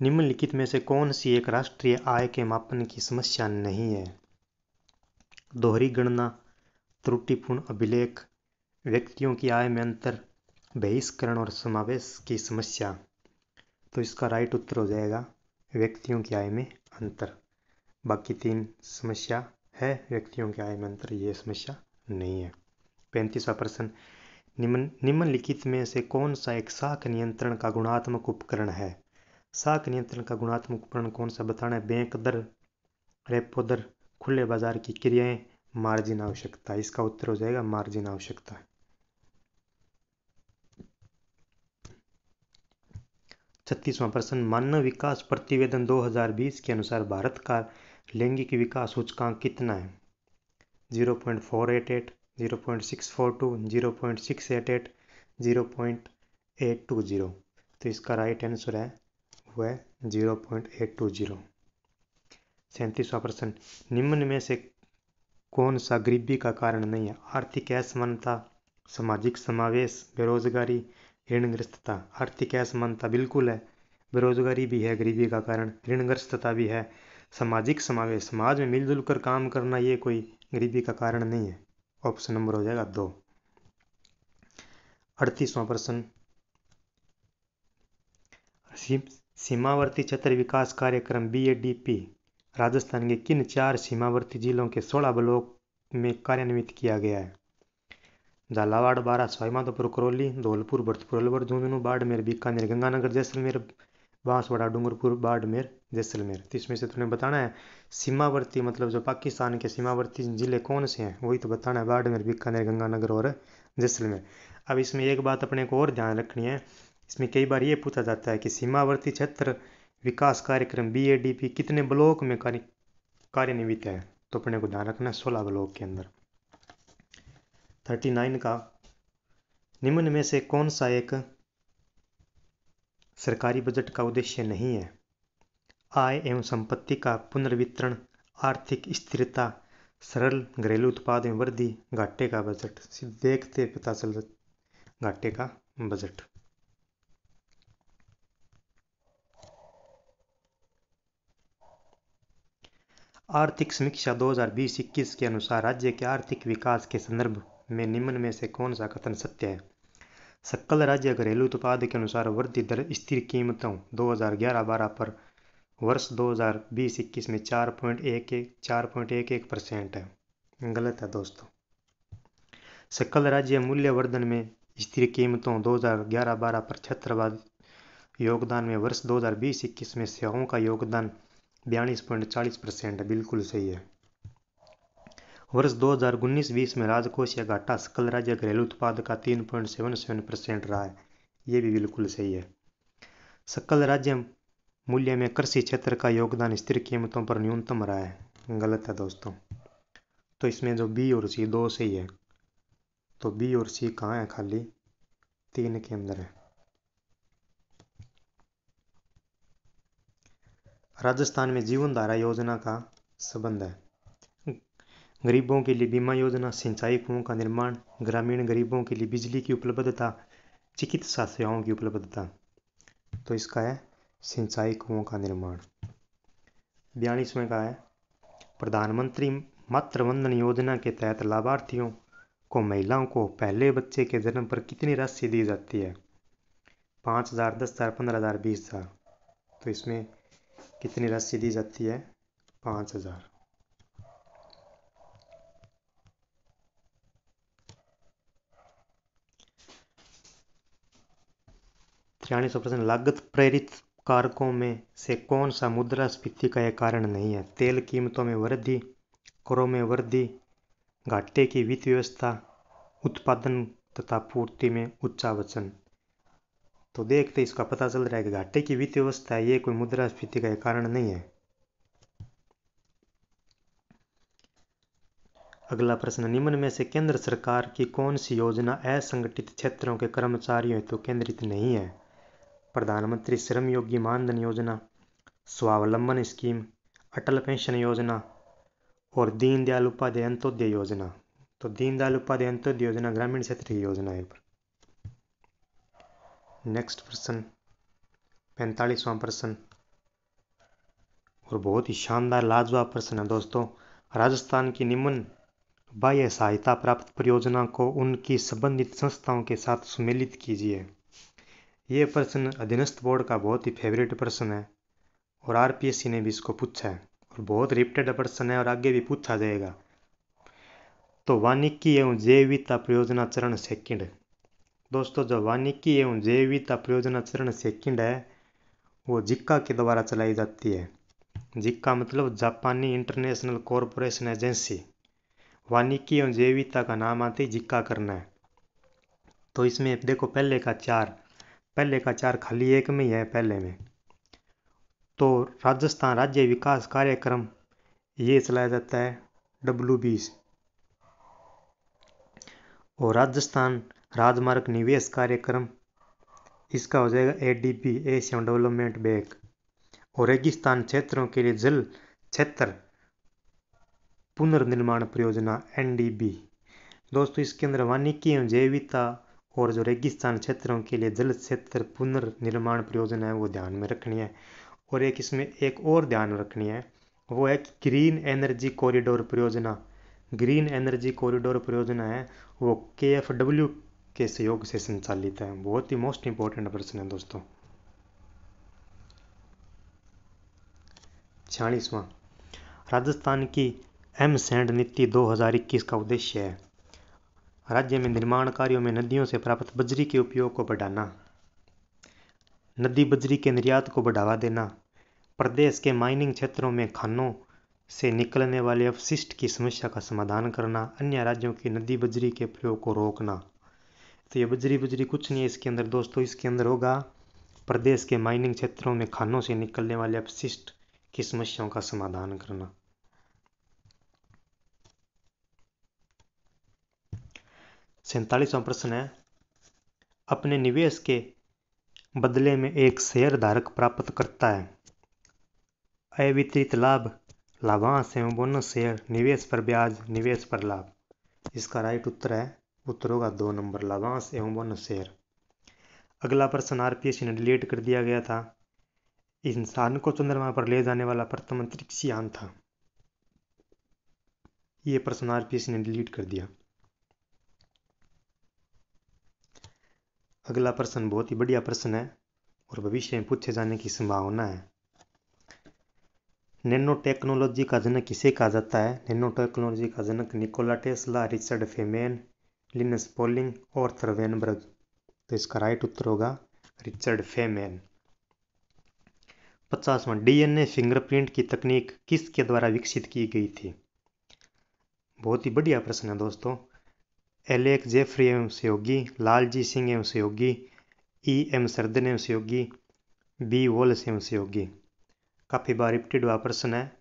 Speaker 1: निम्नलिखित में से कौन सी एक राष्ट्रीय आय के मापन की समस्या नहीं है दोहरी गणना त्रुटिपूर्ण अभिलेख व्यक्तियों की आय में अंतर बहिष्करण और समावेश की समस्या तो इसका राइट उत्तर हो जाएगा व्यक्तियों की आय में अंतर बाकी तीन समस्या है व्यक्तियों की आय में अंतर ये समस्या नहीं है पैंतीसवा प्रश्न निम्न निम्नलिखित में से कौन सा एक साख नियंत्रण का गुणात्मक उपकरण है साख नियंत्रण का गुणात्मक उपकरण कौन सा बताना है बैंक दर रेपो दर खुले बाजार की क्रियाएं मार्जिन आवश्यकता इसका उत्तर हो जाएगा मार्जिन आवश्यकता छत्तीसवां प्रश्न मानव विकास प्रतिवेदन 2020 के अनुसार भारत का लैंगिक विकास सूचकांक कितना है 0.488, 0.642, 0.688, 0.820 तो इसका राइट आंसर है वह है zero point eight two zero सैंतीसवा प्रश्न निम्न में से कौन सा गरीबी का कारण नहीं है आर्थिक असमानता सामाजिक समावेश बेरोजगारी ऋणग्रस्तता आर्थिक असमानता बिल्कुल है बेरोजगारी भी है गरीबी का कारण ऋणग्रस्तता भी है सामाजिक समावेश समाज में मिलजुल कर काम करना ये कोई गरीबी का कारण नहीं है ऑप्शन नंबर हो जाएगा दो अड़तीसवां प्रश्न सीमावर्ती क्षेत्र विकास कार्यक्रम बीएडीपी राजस्थान के किन चार सीमावर्ती जिलों के सोलह ब्लॉक में कार्यान्वित किया गया है झालावाड़ बारा सवाईमाधोपुर करौली धौलपुर भरतपुर अलवर झुंझुनू बाड़मेर बीकानेर गंगानगर जैसलमेर बांसवाड़ा डूंगरपुर बाड़मेर जैसलमेर तो इसमें से तुमने बताना है सीमावर्ती मतलब जो पाकिस्तान के सीमावर्ती जिले कौन से हैं वही तो बताना है बाड़मेर बीकानेर गंगानगर और जैसलमेर अब इसमें एक बात अपने को और ध्यान रखनी है इसमें कई बार ये पूछा जाता है कि सीमावर्ती क्षेत्र विकास कार्यक्रम बी कितने ब्लॉक में कार्यान्वित है तो अपने को ध्यान रखना है सोलह ब्लॉक के अंदर थर्टी नाइन का निम्न में से कौन सा एक सरकारी बजट का उद्देश्य नहीं है आय एवं संपत्ति का पुनर्वितरण आर्थिक स्थिरता सरल घरेलू उत्पाद में वृद्धि घाटे का बजट देखते पता चल घाटे का बजट आर्थिक समीक्षा 2021 के अनुसार राज्य के आर्थिक विकास के संदर्भ में निम्न में से कौन सा कथन सत्य है सकल राज्य घरेलू उत्पाद के अनुसार वृद्धि दर स्थिर कीमतों 2011-12 पर वर्ष 2021 में 4.11 4.11 परसेंट है गलत है दोस्तों सकल राज्य मूल्यवर्धन में स्थिर कीमतों 2011-12 पर छत्रवाद योगदान में वर्ष 2020-21 में सेवाओं का योगदान बयालीस पॉइंट चालीस परसेंट बिल्कुल सही है वर्ष 2019-20 में राजकोषीय घाटा सकल राज्य घरेलू उत्पाद का 3.77 परसेंट रहा है ये भी बिल्कुल सही है सकल राज्य मूल्य में कृषि क्षेत्र का योगदान स्थिर कीमतों पर न्यूनतम रहा है गलत है दोस्तों तो इसमें जो बी और सी दो सही है तो बी और सी कहाँ है खाली तीन के अंदर है राजस्थान में जीवन धारा योजना का संबंध है गरीबों के लिए बीमा योजना सिंचाई कुओं का निर्माण ग्रामीण गरीबों के लिए बिजली की उपलब्धता चिकित्सा सेवाओं की उपलब्धता तो इसका है सिंचाई कुओं का निर्माण बयालीसवें का है प्रधानमंत्री मातृवंदन योजना के तहत लाभार्थियों को महिलाओं को पहले बच्चे के जन्म पर कितनी राशि दी जाती है पाँच हज़ार दस हज़ार पंद्रह हज़ार बीस हज़ार तो इसमें कितनी राशि दी जाती है पाँच हजार सौ प्रश्न लागत प्रेरित कारकों में से कौन सा मुद्रा स्फीति का यह कारण नहीं है तेल कीमतों में वृद्धि करों में वृद्धि घाटे की वित्त व्यवस्था उत्पादन तथा पूर्ति में उच्चावचन तो देखते इसका पता चल रहा है कि घाटे की वित्त व्यवस्था ये कोई मुद्रास्फीति का कारण नहीं है अगला प्रश्न निम्न में से केंद्र सरकार की कौन सी योजना असंगठित क्षेत्रों के कर्मचारियों हेतु तो केंद्रित नहीं है प्रधानमंत्री श्रम योगी मानधन योजना स्वावलंबन स्कीम अटल पेंशन योजना और दीनदयाल उपाध्याय अंत्योदय योजना तो दीनदयाल उपाध्याय अंत्योदय योजना ग्रामीण क्षेत्र की योजना है नेक्स्ट प्रश्न पैंतालीसवां प्रश्न और बहुत ही शानदार लाजवाब प्रश्न है दोस्तों राजस्थान की निम्न बाह्य सहायता प्राप्त परियोजना को उनकी संबंधित संस्थाओं के साथ सुमेलित कीजिए ये प्रश्न अधीनस्थ बोर्ड का बहुत ही फेवरेट प्रश्न है और आरपीएससी ने भी इसको पूछा है और बहुत रिपीटेड प्रश्न है और आगे भी पूछा जाएगा तो वानिकी एवं जैविकता परियोजना चरण सेकंड दोस्तों जो वानिकी एवं जैविता परियोजना चरण सेकंड है वो जिक्का के द्वारा चलाई जाती है जिक्का मतलब जापानी इंटरनेशनल कॉरपोरेशन एजेंसी वानिकी एवं जैविता का नाम आते ही जिक्का करना है तो इसमें देखो पहले का चार पहले का चार खाली एक में ही है पहले में तो राजस्थान राज्य विकास कार्यक्रम ये चलाया जाता है डब्ल्यू और राजस्थान राजमार्ग निवेश कार्यक्रम इसका हो जाएगा A D B Asian Development Bank और रेगिस्तान क्षेत्रों के लिए जल क्षेत्र पुनर्निर्माण परियोजना एन डी बी दोस्तों इसके अंदर वानिकी एवं जैविता और जो रेगिस्तान क्षेत्रों के लिए जल क्षेत्र पुनर्निर्माण परियोजना है वो ध्यान में रखनी है और एक इसमें एक और ध्यान रखनी है वो है ग्रीन एनर्जी कॉरिडोर परियोजना ग्रीन एनर्जी कॉरिडोर परियोजना है वो के एफ डब्ल्यू के सहयोग से संचालित है बहुत ही मोस्ट इम्पोर्टेंट प्रश्न है दोस्तों छियालीसवा राजस्थान की एम सैंड नीति 2021 का उद्देश्य है राज्य में निर्माण कार्यों में नदियों से प्राप्त बजरी के उपयोग को बढ़ाना नदी बजरी के निर्यात को बढ़ावा देना प्रदेश के माइनिंग क्षेत्रों में खानों से निकलने वाले अवशिष्ट की समस्या का समाधान करना अन्य राज्यों की नदी बजरी के प्रयोग को रोकना तो ये बजरी बजरी कुछ नहीं है इसके अंदर दोस्तों इसके अंदर होगा प्रदेश के माइनिंग क्षेत्रों में खानों से निकलने वाले अपशिष्ट की समस्याओं का समाधान करना सैतालीसवा प्रश्न है अपने निवेश के बदले में एक शेयर धारक प्राप्त करता है अवितरित लाभ लाभांश एवं बोनस शेयर निवेश पर ब्याज निवेश पर लाभ इसका राइट उत्तर है उत्तर होगा दो नंबर लाभांश एवं बोनस शेयर अगला प्रश्न एस ने डिलीट कर दिया गया था इंसान को चंद्रमा पर ले जाने वाला प्रथम अंतरिक्ष यान था ये प्रश्न आरपीएस ने डिलीट कर दिया अगला प्रश्न बहुत ही बढ़िया प्रश्न है और भविष्य में पूछे जाने की संभावना है नैनो टेक्नोलॉजी का जनक किसे कहा जाता है नैनो टेक्नोलॉजी का जनक Nikola Tesla Richard Feynman Linus Pauling और थर्वेनबर्ग तो इसका राइट उत्तर होगा रिचर्ड फेमेन पचासवा डीएनए फिंगरप्रिंट की तकनीक किसके द्वारा विकसित की गई थी बहुत ही बढ़िया प्रश्न है दोस्तों एलेक जेफरी एवं सहयोगी लालजी सिंह एवं सहयोगी ई e एम सरदन एवं सहयोगी बी वोल्स एवं सहयोगी काफ़ी बार रिपीटेड हुआ प्रश्न है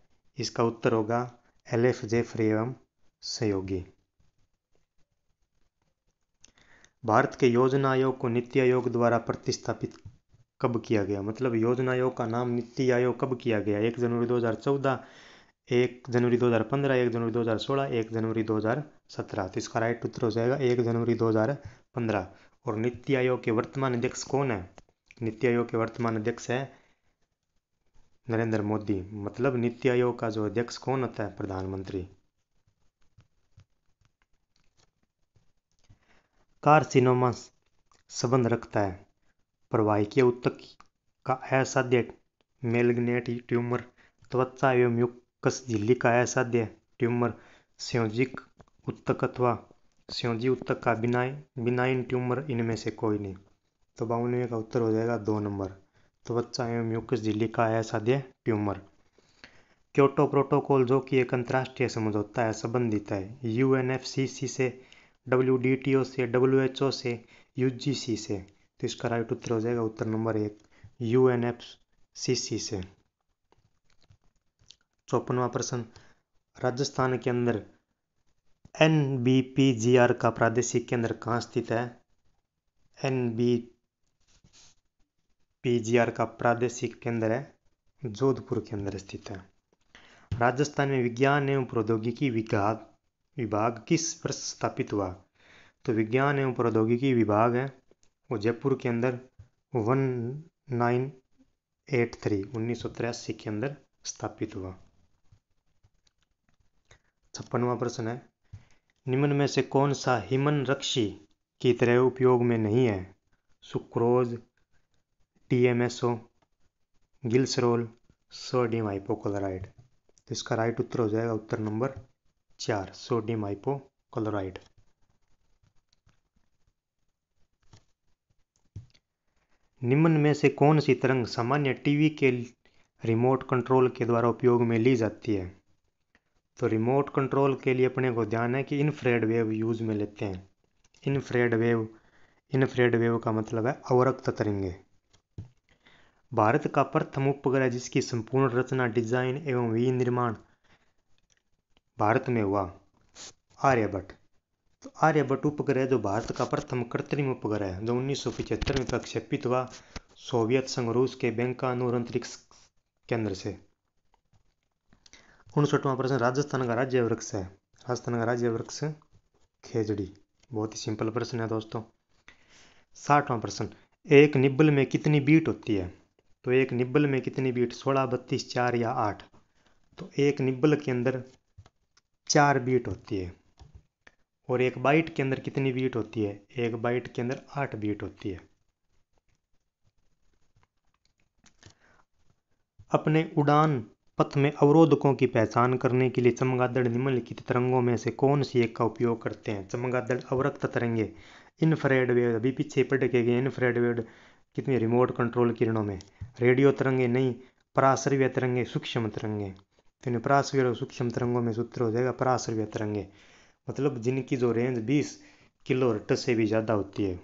Speaker 1: इसका उत्तर होगा एल एफ जेफरी एवं सहयोगी भारत के योजना आयोग को नीति आयोग द्वारा प्रतिस्थापित कब किया गया मतलब योजना आयोग का नाम नीति आयोग कब किया गया एक जनवरी 2014 एक जनवरी 2015 एक जनवरी 2016 एक जनवरी 2017 तो इसका राइट उत्तर हो जाएगा एक जनवरी 2015 और नीति आयोग के वर्तमान अध्यक्ष कौन है नीति आयोग के वर्तमान अध्यक्ष है नरेंद्र मोदी मतलब नीति आयोग का जो अध्यक्ष कौन होता है प्रधानमंत्री कार्सिनोमा संबंध रखता है प्रवाहकीय उत्तक का असाध्य मेलग्नेट ट्यूमर त्वचा एवं म्यूकस झिल्ली का असाध्य ट्यूमर संयोजिक उत्तक अथवा संयोजी उत्तक का बिनाइन बिनाइन ट्यूमर इनमें से कोई नहीं तो बावनवे का उत्तर हो जाएगा दो नंबर त्वचा एवं म्यूकस झिल्ली का असाध्य ट्यूमर क्योटो प्रोटोकॉल जो कि एक अंतर्राष्ट्रीय समझौता है संबंधित है यू से डब्ल्यू से डब्ल्यू से यू से तो इसका राइट उत्तर हो जाएगा उत्तर नंबर एक U N F C C C चौपनवा प्रश्न राजस्थान के अंदर N B P G R का प्रादेशिक केंद्र कहाँ स्थित है N B P G R का प्रादेशिक केंद्र है जोधपुर के अंदर स्थित है राजस्थान में विज्ञान एवं प्रौद्योगिकी विभाग विभाग किस वर्ष स्थापित हुआ तो विज्ञान एवं प्रौद्योगिकी विभाग है वो जयपुर के अंदर वन नाइन एट थ्री उन्नीस के अंदर स्थापित हुआ छप्पनवा प्रश्न है निम्न में से कौन सा हिमन रक्षी की तरह उपयोग में नहीं है sucrose TMSO glycerol sodium hypochlorite तो इसका राइट उत्तर हो जाएगा उत्तर नंबर चार सोडियम क्लोराइड निम्न में से कौन सी तरंग सामान्य टीवी के रिमोट कंट्रोल के द्वारा उपयोग में ली जाती है तो रिमोट कंट्रोल के लिए अपने को ध्यान है कि फ्रेड वेव यूज में लेते हैं फ्रेड वेव फ्रेड वेव का मतलब है अवरक्त तरंगे भारत का प्रथम उपग्रह जिसकी संपूर्ण रचना डिजाइन एवं विनिर्माण भारत में हुआ आर्यभट्ट तो आर्यभट्ट उपग्रह जो भारत का प्रथम कृत्रिम उपग्रह है जो उन्नीस में प्रक्षेपित हुआ सोवियत संघ रूस के बेंकानूर अंतरिक्ष केंद्र से उनसठवा प्रश्न राजस्थान का राज्य वृक्ष है राजस्थान का राज्य वृक्ष खेजड़ी बहुत ही सिंपल प्रश्न है दोस्तों साठवां प्रश्न एक निब्बल में कितनी बीट होती है तो एक निब्बल में कितनी बीट सोलह बत्तीस चार या आठ तो एक निब्बल के अंदर चार बीट होती है और एक बाइट के अंदर कितनी बीट होती है एक बाइट के अंदर आठ बीट होती है अपने उड़ान पथ में अवरोधकों की पहचान करने के लिए चमगादड़ निम्नलिखित तरंगों में से कौन सी एक का उपयोग करते हैं चमगादड़ अवरक्त तरंगे इनफ्रेड वेव अभी पीछे पटके गए इनफ्रेड वेव कितने रिमोट कंट्रोल किरणों में रेडियो तरंगे नहीं परासरवीय तरंगे सूक्ष्म तरंगे यानी परासर और सूक्ष्म तरंगों में सूत्र हो जाएगा परासर तरंगे मतलब जिनकी जो रेंज 20 रट से भी ज़्यादा होती है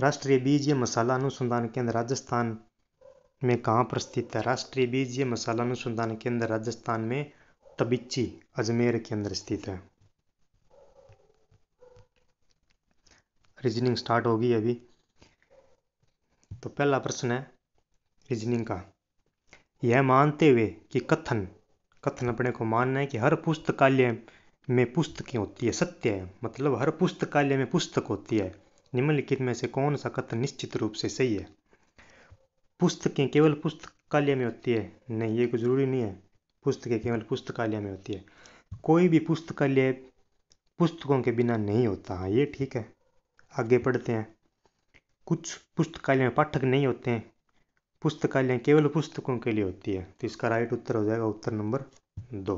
Speaker 1: राष्ट्रीय बीज ये मसाला अनुसंधान केंद्र राजस्थान में कहाँ पर स्थित है राष्ट्रीय बीज ये मसाला अनुसंधान केंद्र राजस्थान में तबिची अजमेर के अंदर स्थित है रीजनिंग स्टार्ट होगी अभी तो पहला प्रश्न है रीजनिंग का यह मानते हुए कि कथन कथन अपने को मानना है कि हर पुस्तकालय में पुस्तकें होती है सत्य है मतलब हर पुस्तकालय में पुस्तक होती है निम्नलिखित में से कौन सा कथन निश्चित रूप से सही है पुस्तकें केवल पुस्तकालय में होती है नहीं ये कोई जरूरी नहीं है पुस्तकें केवल पुस्तकालय में होती है कोई भी पुस्तकालय पुस्तकों के बिना नहीं होता हाँ ये ठीक है आगे पढ़ते हैं कुछ पुस्तकालय में पाठक नहीं होते हैं पुस्तकालय केवल पुस्तकों के लिए होती है तो इसका राइट उत्तर हो जाएगा उत्तर नंबर दो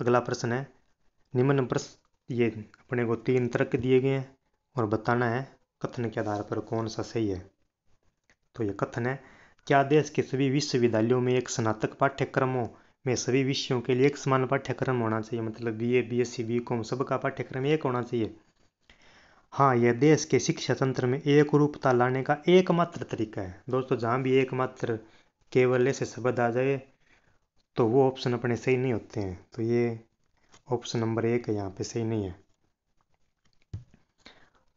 Speaker 1: अगला प्रश्न है निम्न प्रश्न ये अपने को तीन तर्क दिए गए हैं और बताना है कथन के आधार पर कौन सा सही है तो ये कथन है क्या देश के सभी विश्वविद्यालयों में एक स्नातक पाठ्यक्रमों में सभी विषयों के लिए एक समान पाठ्यक्रम होना चाहिए मतलब B A B S C B com सबका पाठ्यक्रम एक होना चाहिए हाँ यह देश के शिक्षा तंत्र में एक रूपता लाने का एकमात्र तरीका है दोस्तों जहाँ भी एकमात्र केवल ऐसे शब्द आ जाए तो वो ऑप्शन अपने सही नहीं होते हैं तो ये ऑप्शन नंबर एक है यहाँ पे सही नहीं है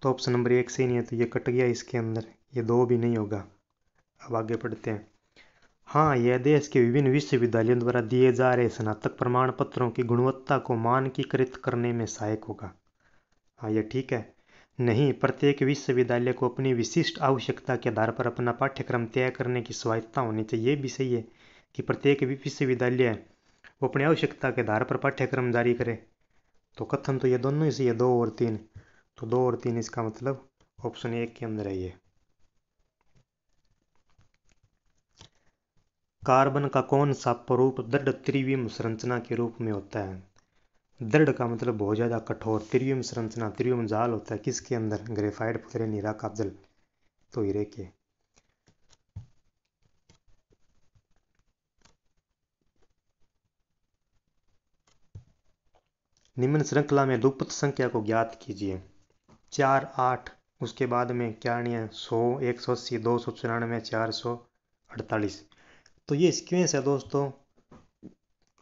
Speaker 1: तो ऑप्शन नंबर एक सही नहीं है तो ये कट गया इसके अंदर ये दो भी नहीं होगा अब आगे पढ़ते हैं हाँ यह देश के विभिन्न विश्वविद्यालयों द्वारा दिए जा रहे स्नातक प्रमाण पत्रों की गुणवत्ता को मानकीकृत करने में सहायक होगा हाँ यह ठीक है नहीं प्रत्येक विश्वविद्यालय को अपनी विशिष्ट आवश्यकता के आधार पर अपना पाठ्यक्रम तय करने की स्वायत्ता होनी चाहिए ये भी सही है कि प्रत्येक विश्वविद्यालय वो अपनी आवश्यकता के आधार पर पाठ्यक्रम जारी करे तो कथन तो ये दोनों ही सही है दो और तीन तो दो और तीन इसका मतलब ऑप्शन एक के अंदर है ये कार्बन का कौन सा प्ररूप दृढ़ त्रिविम संरचना के रूप में होता है दृढ़ का मतलब बहुत ज़्यादा कठोर त्रियुम संरचना त्रियुम जाल होता है किसके अंदर ग्रेफाइट पुतरे नीरा काजल तो हीरे के निम्न श्रृंखला में दुपत संख्या को ज्ञात कीजिए चार आठ उसके बाद में क्या है सौ एक सौ अस्सी दो सौ चौरानवे चार सौ अड़तालीस तो ये स्क्वेंस है दोस्तों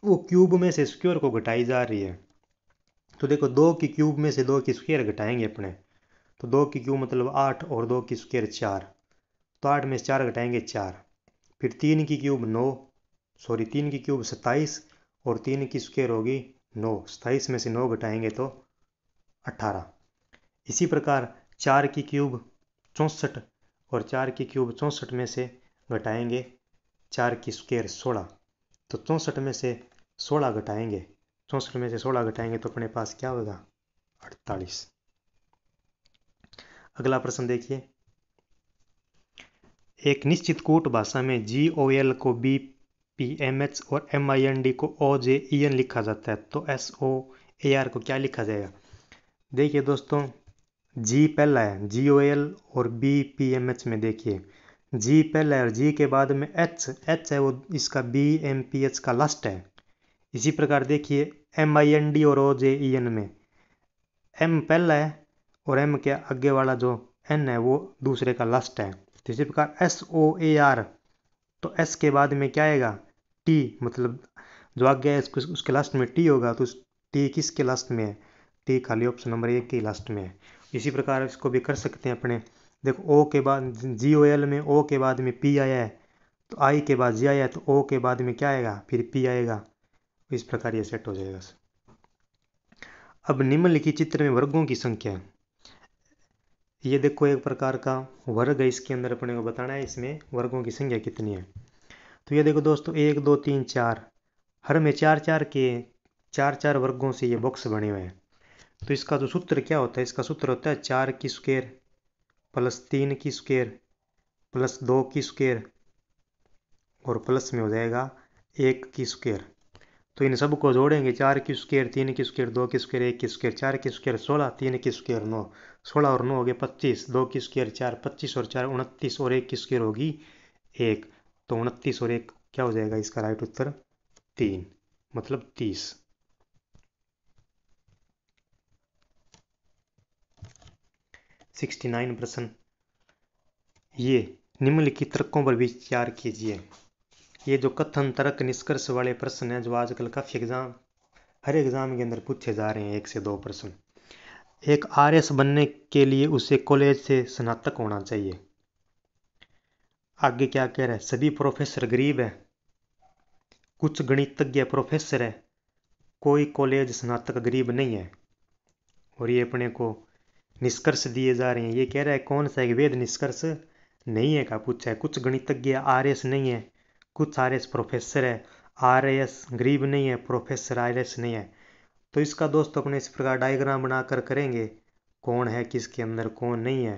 Speaker 1: वो क्यूब में से स्क्वेयर को घटाई जा रही है तो देखो दो की क्यूब में से दो की स्क्वेयर घटाएंगे अपने तो दो की क्यूब मतलब आठ और दो की स्क्वेयर चार तो आठ में से चार घटाएंगे चार फिर तीन की क्यूब नौ सॉरी तीन की क्यूब सत्ताईस और तीन की स्क्वेयर होगी नौ सत्ताईस में से नौ घटाएंगे तो अट्ठारह इसी प्रकार चार की क्यूब चौंसठ और चार की क्यूब चौंसठ में से घटाएंगे चार की स्क्वेयर सोलह तो चौंसठ में से सोलह घटाएंगे चौंसठ में से सोलह घटाएंगे तो अपने पास क्या होगा अड़तालीस अगला प्रश्न देखिए एक निश्चित कूट भाषा में जी ओ एल को बी पी एम एच और एम आई एन डी को ओ जे ई एन लिखा जाता है तो एस ओ ए आर को क्या लिखा जाएगा देखिए दोस्तों जी पहला है जी ओ एल और बी पी एम एच में देखिए जी पहला है और जी के बाद में एच एच है वो इसका बी एम पी एच का लास्ट है इसी प्रकार देखिए एम आई एन डी और ओ जे ई एन में एम पहला है और एम के आगे वाला जो एन है वो दूसरे का लास्ट है तो इसी प्रकार एस ओ ए आर तो एस के बाद में क्या आएगा टी मतलब जो आगे है उसके लास्ट में टी होगा तो टी किसके लास्ट में है टी खाली ऑप्शन नंबर एक के लास्ट में है इसी प्रकार इसको भी कर सकते हैं अपने देखो ओ के बाद जी ओ एल में ओ के बाद में पी आया है तो आई के बाद जी आया है तो ओ के बाद में क्या आएगा फिर पी आएगा तो इस प्रकार ये सेट हो जाएगा अब निम्नलिखित चित्र में वर्गों की संख्या ये देखो एक प्रकार का वर्ग है इसके अंदर अपने को बताना है इसमें वर्गों की संख्या कितनी है तो ये देखो दोस्तों एक दो तीन चार हर में चार चार के चार चार वर्गों से ये बॉक्स बने हुए हैं तो इसका जो सूत्र क्या होता है इसका सूत्र होता है चार की स्क्वेयर प्लस तीन की स्क्वेयर प्लस दो की स्क्वेयर और प्लस में हो जाएगा एक की स्क्वेयर तो इन सब को जोड़ेंगे चार की स्क्र तीन की स्क्र दो की स्क्र एक की स्क्र चार की स्क्र सोलह तीन की स्क्र नौ सोलह और नौ हो गए पच्चीस दो की स्क्र चार पच्चीस और चार उनतीस और एक की स्क्र होगी एक तो उनतीस और एक क्या हो जाएगा इसका राइट उत्तर तीन मतलब तीस सिक्सटी नाइन प्रश्न ये निम्नलिखित तर्कों पर विचार कीजिए ये जो कथन तर्क निष्कर्ष वाले प्रश्न हैं जो आजकल काफ़ी एग्ज़ाम हर एग्ज़ाम के अंदर पूछे जा रहे हैं एक से दो प्रश्न एक आर एस बनने के लिए उसे कॉलेज से स्नातक होना चाहिए आगे क्या कह रहे हैं सभी प्रोफेसर गरीब हैं कुछ गणितज्ञ प्रोफेसर है कोई कॉलेज स्नातक गरीब नहीं है और ये अपने को निष्कर्ष दिए जा रहे हैं ये कह रहा है कौन सा एक वेद निष्कर्ष नहीं है का पूछा है कुछ गणितज्ञ आर एस नहीं है कुछ आर एस प्रोफेसर है आर एस गरीब नहीं है प्रोफेसर आर एस नहीं है तो इसका दोस्तों अपने इस प्रकार डायग्राम बनाकर करेंगे कौन है किसके अंदर कौन नहीं है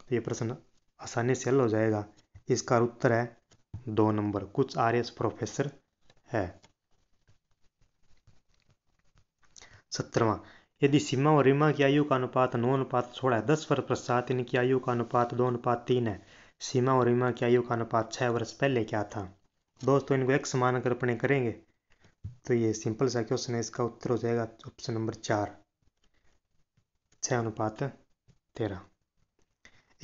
Speaker 1: तो ये प्रश्न आसानी से हल हो जाएगा इसका उत्तर है दो नंबर कुछ आर एस प्रोफेसर है सत्रवा यदि सीमा और रीमा की आयु का अनुपात नौ अनुपात छोड़ा है दस वर्ष पश्चात इनकी आयु का अनुपात दो अनुपात तीन है सीमा और रीमा की आयु का अनुपात छः वर्ष पहले क्या था दोस्तों इनको एक समान अगर अपने करेंगे तो ये सिंपल सा क्वेश्चन है इसका उत्तर हो जाएगा ऑप्शन नंबर चार छ अनुपात तेरह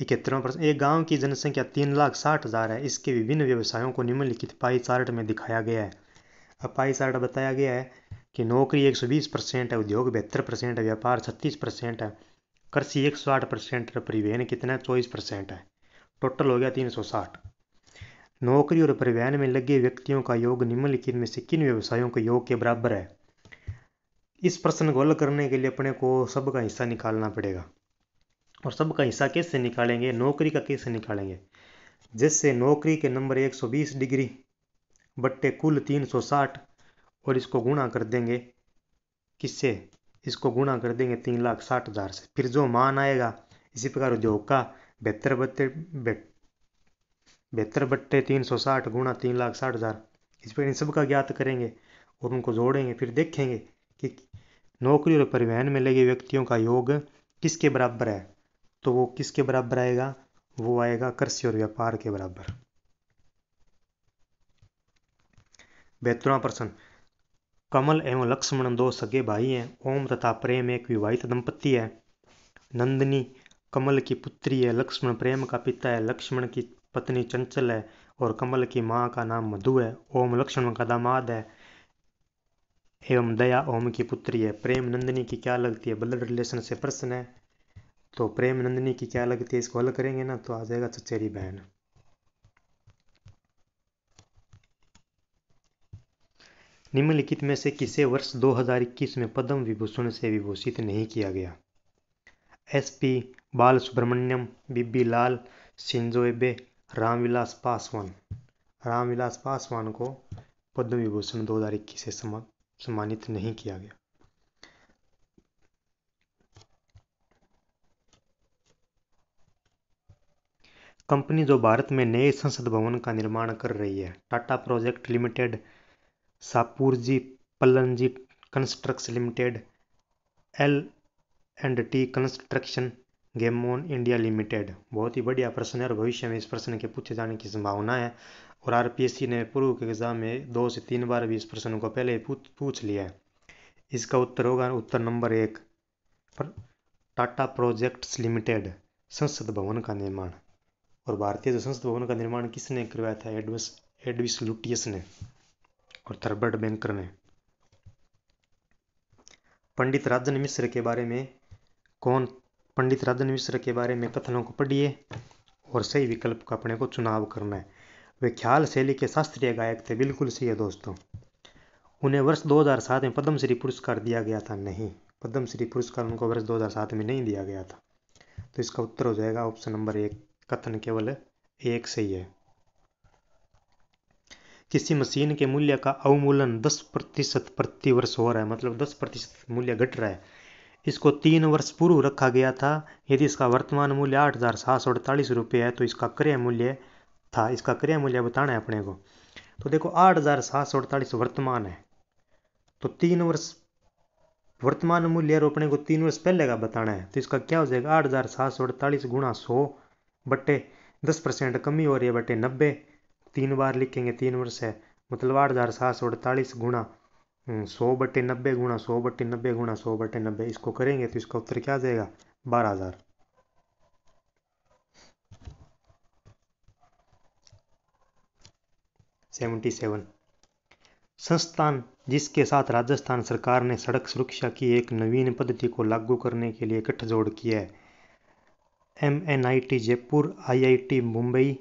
Speaker 1: इकहत्तरवा प्रश्न एक गांव की जनसंख्या तीन लाख साठ हज़ार है इसके विभिन्न व्यवसायों को निम्नलिखित पाई चार्ट में दिखाया गया है अब पाई चार्ट बताया गया है कि नौकरी एक सौ बीस परसेंट है उद्योग बेहतर परसेंट है व्यापार छत्तीस परसेंट है कृषि एक सौ साठ परसेंट है परिवहन कितना है चौबीस परसेंट है टोटल हो गया तीन सौ साठ नौकरी और परिवहन में लगे व्यक्तियों का योग निम्नलिखित में से किन व्यवसायों के योग के बराबर है इस प्रश्न को हल करने के लिए अपने को सबका हिस्सा निकालना पड़ेगा और सबका हिस्सा कैसे निकालेंगे नौकरी का कैसे निकालेंगे जिससे नौकरी के नंबर 120 डिग्री बट्टे कुल 360 और इसको गुणा कर देंगे किससे इसको गुणा कर देंगे तीन लाख साठ हज़ार से फिर जो मान आएगा इसी प्रकार उद्योग का बेहतर बेहतर बेहतर बट्टे तीन सौ साठ गुणा तीन लाख साठ हज़ार इस पर इन सबका ज्ञात करेंगे और उनको जोड़ेंगे फिर देखेंगे कि नौकरी और परिवहन में लगे व्यक्तियों का योग किसके बराबर है तो वो किसके बराबर आएगा वो आएगा कृषि और व्यापार के बराबर बेहतरा प्रश्न कमल एवं लक्ष्मण दो सगे भाई हैं ओम तथा प्रेम एक विवाहित दंपत्ति है नंदनी कमल की पुत्री है लक्ष्मण प्रेम का पिता है लक्ष्मण की पत्नी चंचल है और कमल की माँ का नाम मधु है ओम लक्ष्मण का दामाद है एवं दया ओम की पुत्री है प्रेम नंदिनी की क्या लगती है ब्लड रिलेशन से प्रश्न है तो प्रेम नंदिनी की क्या लगती है इसको हल करेंगे ना तो आ जाएगा चचेरी बहन निम्नलिखित में से किसे वर्ष 2021 में पद्म विभूषण से विभूषित नहीं किया गया एसपी बाल सुब्रमण्यम बीबी लाल सिंजोएबे रामविलास पासवान रामविलास पासवान को पद्म विभूषण दो हजार इक्कीस से सम्मानित नहीं किया गया कंपनी जो भारत में नए संसद भवन का निर्माण कर रही है Tata project limited Shapoorji Pallonji construction limited L and T construction Gammon India limited बहुत ही बढ़िया प्रश्न है और भविष्य में इस प्रश्न के पूछे जाने की संभावना है और आरपीएससी ने पूर्व के एग्जाम में दो से तीन बार भी इस प्रश्न को पहले पूछ पूछ लिया है इसका उत्तर होगा उत्तर नंबर एक टाटा प्रोजेक्ट्स लिमिटेड संसद भवन का निर्माण और भारतीय जो संसद भवन का निर्माण किसने करवाया था एडविस एडविस लुटियस ने और थर्बर्ट बैंकर ने पंडित राजन मिश्र के बारे में कौन पंडित राधन मिश्र के बारे में कथनों को पढ़िए और सही विकल्प का अपने को चुनाव करना है वे ख्याल शैली के शास्त्रीय गायक थे बिल्कुल सही है दोस्तों उन्हें वर्ष 2007 में पद्मश्री पुरस्कार दिया गया था नहीं पद्मश्री पुरस्कार उनको वर्ष 2007 में नहीं दिया गया था तो इसका उत्तर हो जाएगा ऑप्शन नंबर एक कथन केवल एक सही है किसी मशीन के मूल्य का अवमूलन 10 प्रतिशत प्रतिवर्ष हो रहा है मतलब 10 प्रतिशत मूल्य घट रहा है इसको तीन वर्ष पूर्व रखा गया था यदि इसका वर्तमान मूल्य आठ हज़ार सात सौ अड़तालीस रुपये है तो इसका क्रय मूल्य था इसका क्रय मूल्य बताना है अपने को तो देखो आठ हज़ार सात सौ अड़तालीस वर्तमान है तो तीन वर्ष वर्तमान मूल्य अपने को तीन वर्ष पहले का बताना है तो इसका क्या हो जाएगा आठ हज़ार सात सौ अड़तालीस गुणा सौ बटे दस परसेंट कमी हो रही है बटे नब्बे तीन बार लिखेंगे तीन वर्ष है मतलब आठ हज़ार सात सौ अड़तालीस गुणा हम्म, सौ बटे नब्बे गुणा सौ बटे नब्बे गुणा सौ बटे नब्बे इसको करेंगे तो इसका उत्तर क्या आ जाएगा बारह हजार सेवेंटी सेवन संस्थान जिसके साथ राजस्थान सरकार ने सड़क सुरक्षा की एक नवीन पद्धति को लागू करने के लिए गठजोड़ किया है M N I T Jaipur I I T Mumbai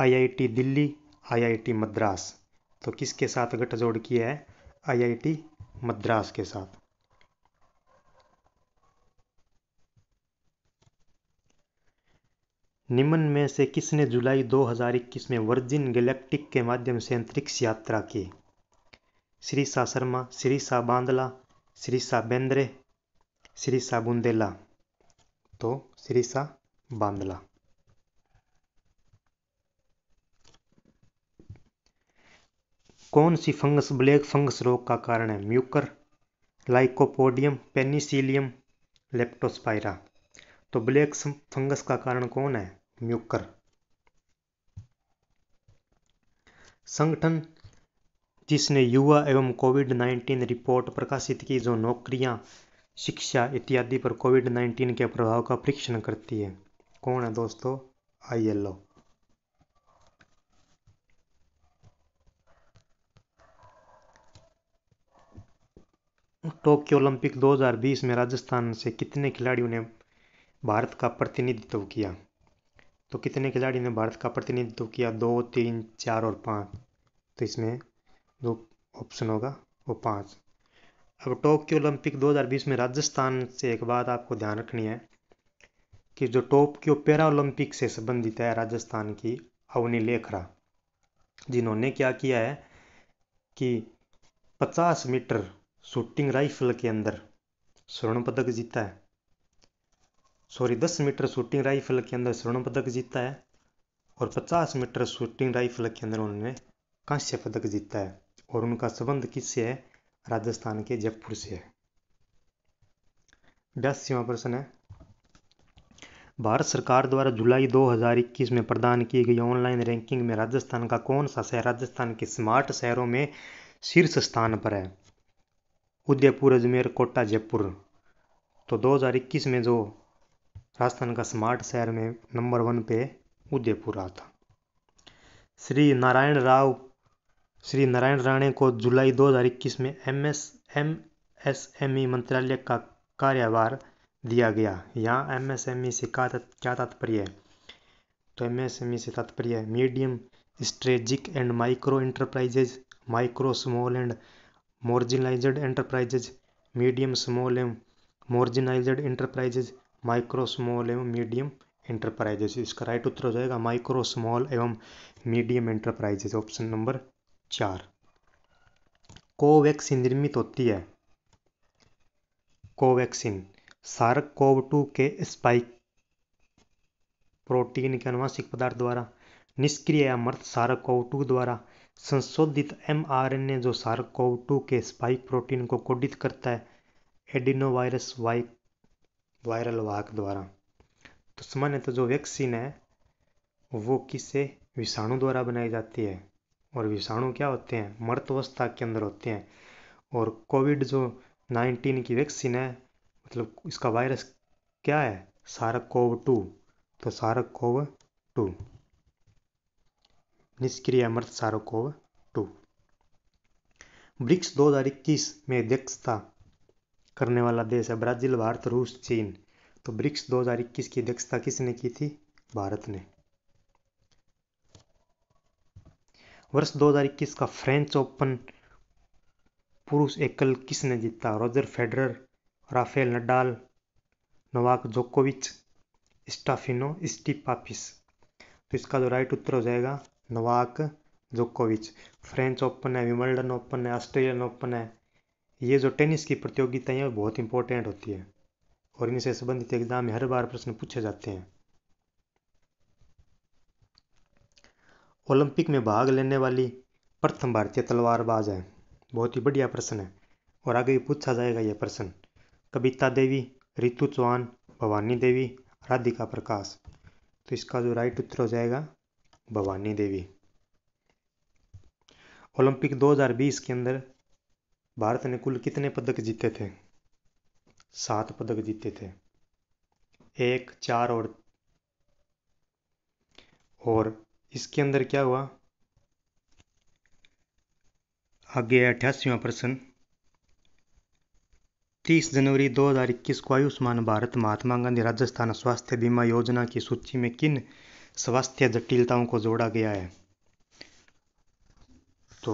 Speaker 1: I I T Delhi I I T Madras तो किसके साथ गठजोड़ किया है आईआईटी मद्रास के साथ निम्न में से किसने जुलाई 2021 में वर्जिन गैलेक्टिक के माध्यम से अंतरिक्ष यात्रा की श्री सा शर्मा श्री सा बांदला श्री सा बेंद्रे श्री सा बुंदेला तो श्री सा बांदला कौन सी फंगस ब्लैक फंगस रोग का कारण है म्यूकर लाइकोपोडियम पेनिसिलियम लेप्टोस्पायरा तो ब्लैक फंगस का कारण कौन है म्यूकर संगठन जिसने युवा एवं कोविड 19 रिपोर्ट प्रकाशित की जो नौकरियां शिक्षा इत्यादि पर कोविड 19 के प्रभाव का परीक्षण करती है कौन है दोस्तों आईएलओ टोक्यो ओलंपिक 2020 में राजस्थान से कितने खिलाड़ियों ने भारत का प्रतिनिधित्व किया तो कितने खिलाड़ी ने भारत का प्रतिनिधित्व किया दो तीन चार और पाँच तो इसमें जो ऑप्शन होगा वो पाँच अब टोक्यो ओलंपिक 2020 में राजस्थान से एक बात आपको ध्यान रखनी है कि जो टोक्यो पैरा ओलंपिक से संबंधित है राजस्थान की अवनी लेखरा जिन्होंने क्या किया है कि 50 मीटर शूटिंग राइफल के अंदर स्वर्ण पदक जीता है सॉरी दस मीटर शूटिंग राइफल के अंदर स्वर्ण पदक जीता है और पचास मीटर शूटिंग राइफल के अंदर उन्होंने कांस्य पदक जीता है और उनका संबंध किससे है राजस्थान के जयपुर से है बयासीवा प्रश्न है भारत सरकार द्वारा जुलाई 2021 में प्रदान की गई ऑनलाइन रैंकिंग में राजस्थान का कौन सा शहर राजस्थान के स्मार्ट शहरों में शीर्ष स्थान पर है उदयपुर अजमेर कोटा जयपुर तो 2021 में जो राजस्थान का स्मार्ट शहर में नंबर वन पे उदयपुर रहा था श्री नारायण राव श्री नारायण राणे को जुलाई 2021 में M S M S M E मंत्रालय का कार्यभार दिया गया यहाँ एम एस एम ई से का क्या तात्पर्य है तो एम एस एम ई से तात्पर्य है medium strategic and micro enterprises micro small and marginalized enterprises medium small एवं marginalized enterprises माइक्रो स्मॉल एवं मीडियम एंटरप्राइजेस इसका राइट उत्तर हो जाएगा माइक्रो स्मॉल एवं मीडियम एंटरप्राइजेस ऑप्शन नंबर चार कोवैक्सीन निर्मित होती है कोवैक्सीन सार्क कोव टू के स्पाइक प्रोटीन के अनुवांशिक पदार्थ द्वारा निष्क्रिय या मृत सार्क कोव टू द्वारा संशोधित एमआरएनए जो सार्कोव टू के स्पाइक प्रोटीन को कोडित करता है एडिनोवायरस वाइक वायरल वाहक द्वारा तो सामान्यतः तो जो वैक्सीन है वो किसे विषाणु द्वारा बनाई जाती है और विषाणु क्या होते हैं मर्तवस्था के अंदर होते हैं और कोविड जो नाइन्टीन की वैक्सीन है मतलब इसका वायरस क्या है सारकोव टू तो सारकोव टू निष्क्रिय मृत सारकोव टू ब्रिक्स दो हजार इक्कीस में अध्यक्षता करने वाला देश है ब्राजील भारत रूस चीन तो ब्रिक्स 2021 की अध्यक्षता किसने की थी भारत ने वर्ष 2021 का फ्रेंच ओपन पुरुष एकल किसने जीता Roger Federer Rafael Nadal Novak जोकोविच स्टाफिनो स्टीपापिस तो इसका जो राइट उत्तर हो जाएगा नवाक जोकोविच फ्रेंच ओपन है विमल्डन ओपन है ऑस्ट्रेलियन ओपन है ये जो टेनिस की प्रतियोगिता हैं बहुत इंपॉर्टेंट होती है और इनसे संबंधित एग्जाम हर बार प्रश्न पूछे जाते हैं ओलंपिक में भाग लेने वाली प्रथम भारतीय तलवारबाज है बहुत ही बढ़िया प्रश्न है और आगे भी पूछा जाएगा यह प्रश्न कविता देवी रितु चौहान भवानी देवी राधिका प्रकाश तो इसका जो राइट उत्तर हो जाएगा भवानी देवी ओलंपिक 2020 के अंदर भारत ने कुल कितने पदक जीते थे सात पदक जीते थे एक चार और और इसके अंदर क्या हुआ आगे अठासीवा प्रश्न 30 जनवरी 2021 को आयुष्मान भारत महात्मा गांधी राजस्थान स्वास्थ्य बीमा योजना की सूची में किन स्वास्थ्य जटिलताओं को जोड़ा गया है तो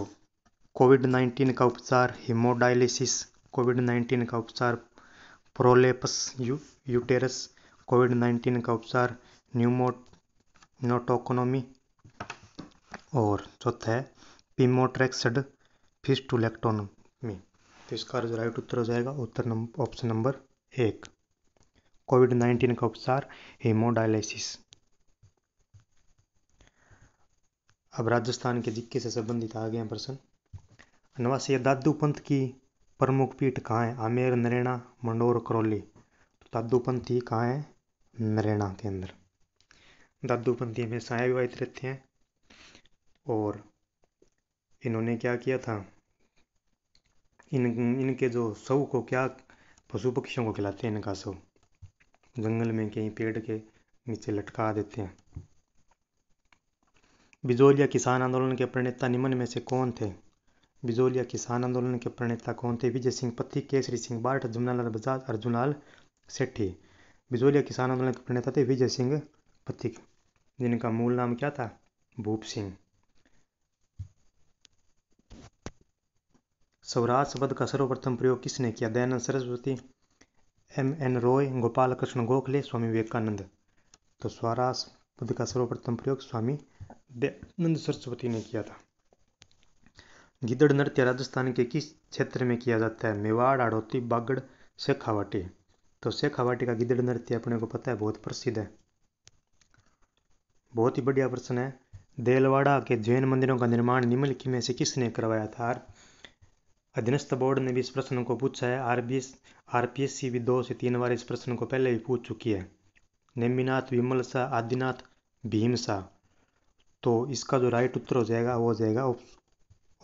Speaker 1: कोविड नाइन्टीन का उपचार हिमोडायलिसिस कोविड नाइन्टीन का उपचार प्रोलेपस यू यूटेरस कोविड नाइन्टीन का उपचार न्यूमोनोटोकोनोमी और चौथा है पिमोट्रेक्सड फिस्टुलेक्टोनोमी तो इसका जो राइट उत्तर हो जाएगा उत्तर ऑप्शन नंबर एक कोविड नाइन्टीन का उपचार हीमोडायलिसिस अब राजस्थान के जिक्के से संबंधित आ गया प्रश्न नवासी दादू पंथ की प्रमुख पीठ कहाँ है आमेर नरेणा मंडोर करौली तो दादू ही कहाँ है नरेणा के अंदर दादू पंथी हमेशा विवाहित रहते हैं और इन्होंने क्या किया था इन इनके जो सऊ को क्या पशु पक्षियों को खिलाते हैं इनका सऊ जंगल में कहीं पेड़ के नीचे लटका देते हैं बिजोलिया किसान आंदोलन के प्रणेता निम्न में से कौन थे बिजोलिया किसान आंदोलन के प्रणेता कौन थे विजय सिंह पत्थी केसरी सिंह बाठ जमुनालाल बजाज लाल सेठी बिजोलिया किसान आंदोलन के प्रणेता थे विजय सिंह पथिक जिनका मूल नाम क्या था भूप सिंह स्वराज शब्द का सर्वप्रथम प्रयोग किसने किया दयानंद सरस्वती एम एन रॉय गोपाल कृष्ण गोखले स्वामी विवेकानंद तो स्वराज शब्द का सर्वप्रथम प्रयोग स्वामी दयानंद सरस्वती ने किया था गिदड़ नृत्य राजस्थान के किस क्षेत्र में किया जाता है मेवाड़ आड़ोती बागड़ शेखावाटी तो शेखावाटी का गिदड़ नृत्य अपने को पता है बहुत प्रसिद्ध है बहुत ही बढ़िया प्रश्न है देलवाड़ा के जैन मंदिरों का निर्माण निम्नलिखित में से किसने करवाया था अधीनस्थ बोर्ड ने भी इस प्रश्न को पूछा है आरबीएस आरपीएससी भी दो से तीन बार इस प्रश्न को पहले भी पूछ चुकी है नेमिनाथ विमल शाह आदिनाथ भीम शाह तो इसका जो राइट उत्तर हो जाएगा वो हो जाएगा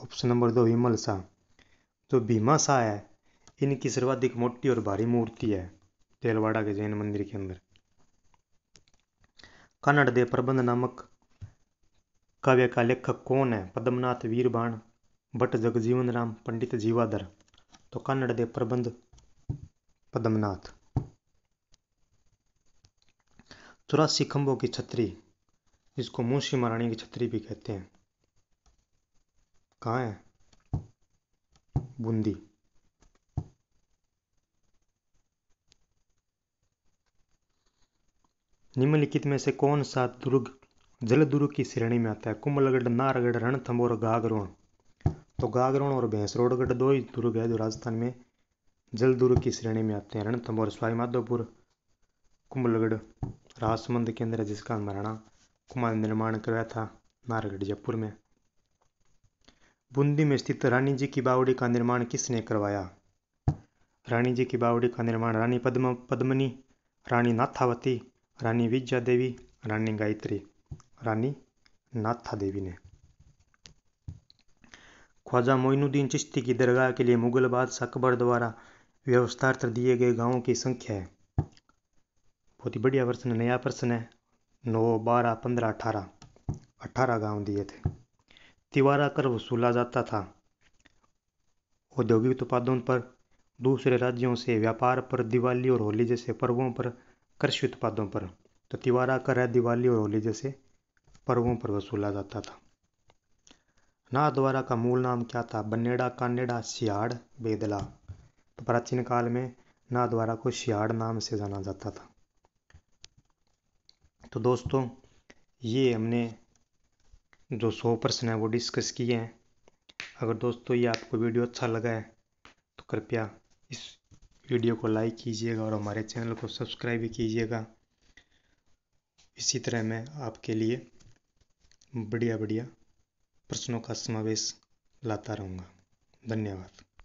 Speaker 1: ऑप्शन नंबर दो विमल शाह जो भीमा शाह है इनकी सर्वाधिक मोटी और भारी मूर्ति है तेलवाड़ा के जैन मंदिर के अंदर कन्नड़ दे प्रबंध नामक काव्य का लेखक कौन है पद्मनाथ वीरबाण भट्ट जगजीवन राम पंडित जीवाधर तो कन्नड़ दे प्रबंध पद्मनाथ चौरासी खंभों की छतरी इसको मुंशी महाराणी की छतरी भी कहते हैं कहाँ है बूंदी निम्नलिखित में से कौन सा दुर्ग जल दुर्ग की श्रेणी में आता है कुंभलगढ़ नारगढ़ रणथंब और गागरोण तो गागरोण और भैंसरोडगढ़ दो ही दुर्ग है जो राजस्थान में जल दुर्ग की श्रेणी में आते हैं रणथंब और स्वाई माधोपुर कुंभलगढ़ राजसमंद के अंदर है जिसका महाराणा कुमार ने निर्माण करवाया था नारगढ़ जयपुर में बूंदी में स्थित रानी जी की बावड़ी का निर्माण किसने करवाया रानी जी की बावड़ी का निर्माण रानी पद्म पद्मनी रानी नाथावती रानी विद्या देवी रानी गायत्री रानी नाथा देवी ने ख्वाजा मोइनुद्दीन चिश्ती की दरगाह के लिए मुगल बादशाह अकबर द्वारा व्यवस्थार्थ दिए गए गांवों की संख्या है बहुत ही बढ़िया प्रश्न नया प्रश्न है नौ बारह पंद्रह अठारह अठारह गांव दिए थे तिवारा कर वसूला जाता था औद्योगिक उत्पादों पर दूसरे राज्यों से व्यापार पर दिवाली और होली जैसे पर्वों पर कृषि उत्पादों पर तो तिवारा कर है दिवाली और होली जैसे पर्वों पर वसूला जाता था नाथद्वारा का मूल नाम क्या था बनेड़ा कानेड़ा सियाड़ बेदला तो प्राचीन काल में द्वारा को सियाड़ नाम से जाना जाता था तो दोस्तों ये हमने जो सौ प्रश्न है वो डिस्कस किए हैं अगर दोस्तों ये आपको वीडियो अच्छा लगा है तो कृपया इस वीडियो को लाइक कीजिएगा और हमारे चैनल को सब्सक्राइब भी कीजिएगा इसी तरह मैं आपके लिए बढ़िया बढ़िया प्रश्नों का समावेश लाता रहूँगा धन्यवाद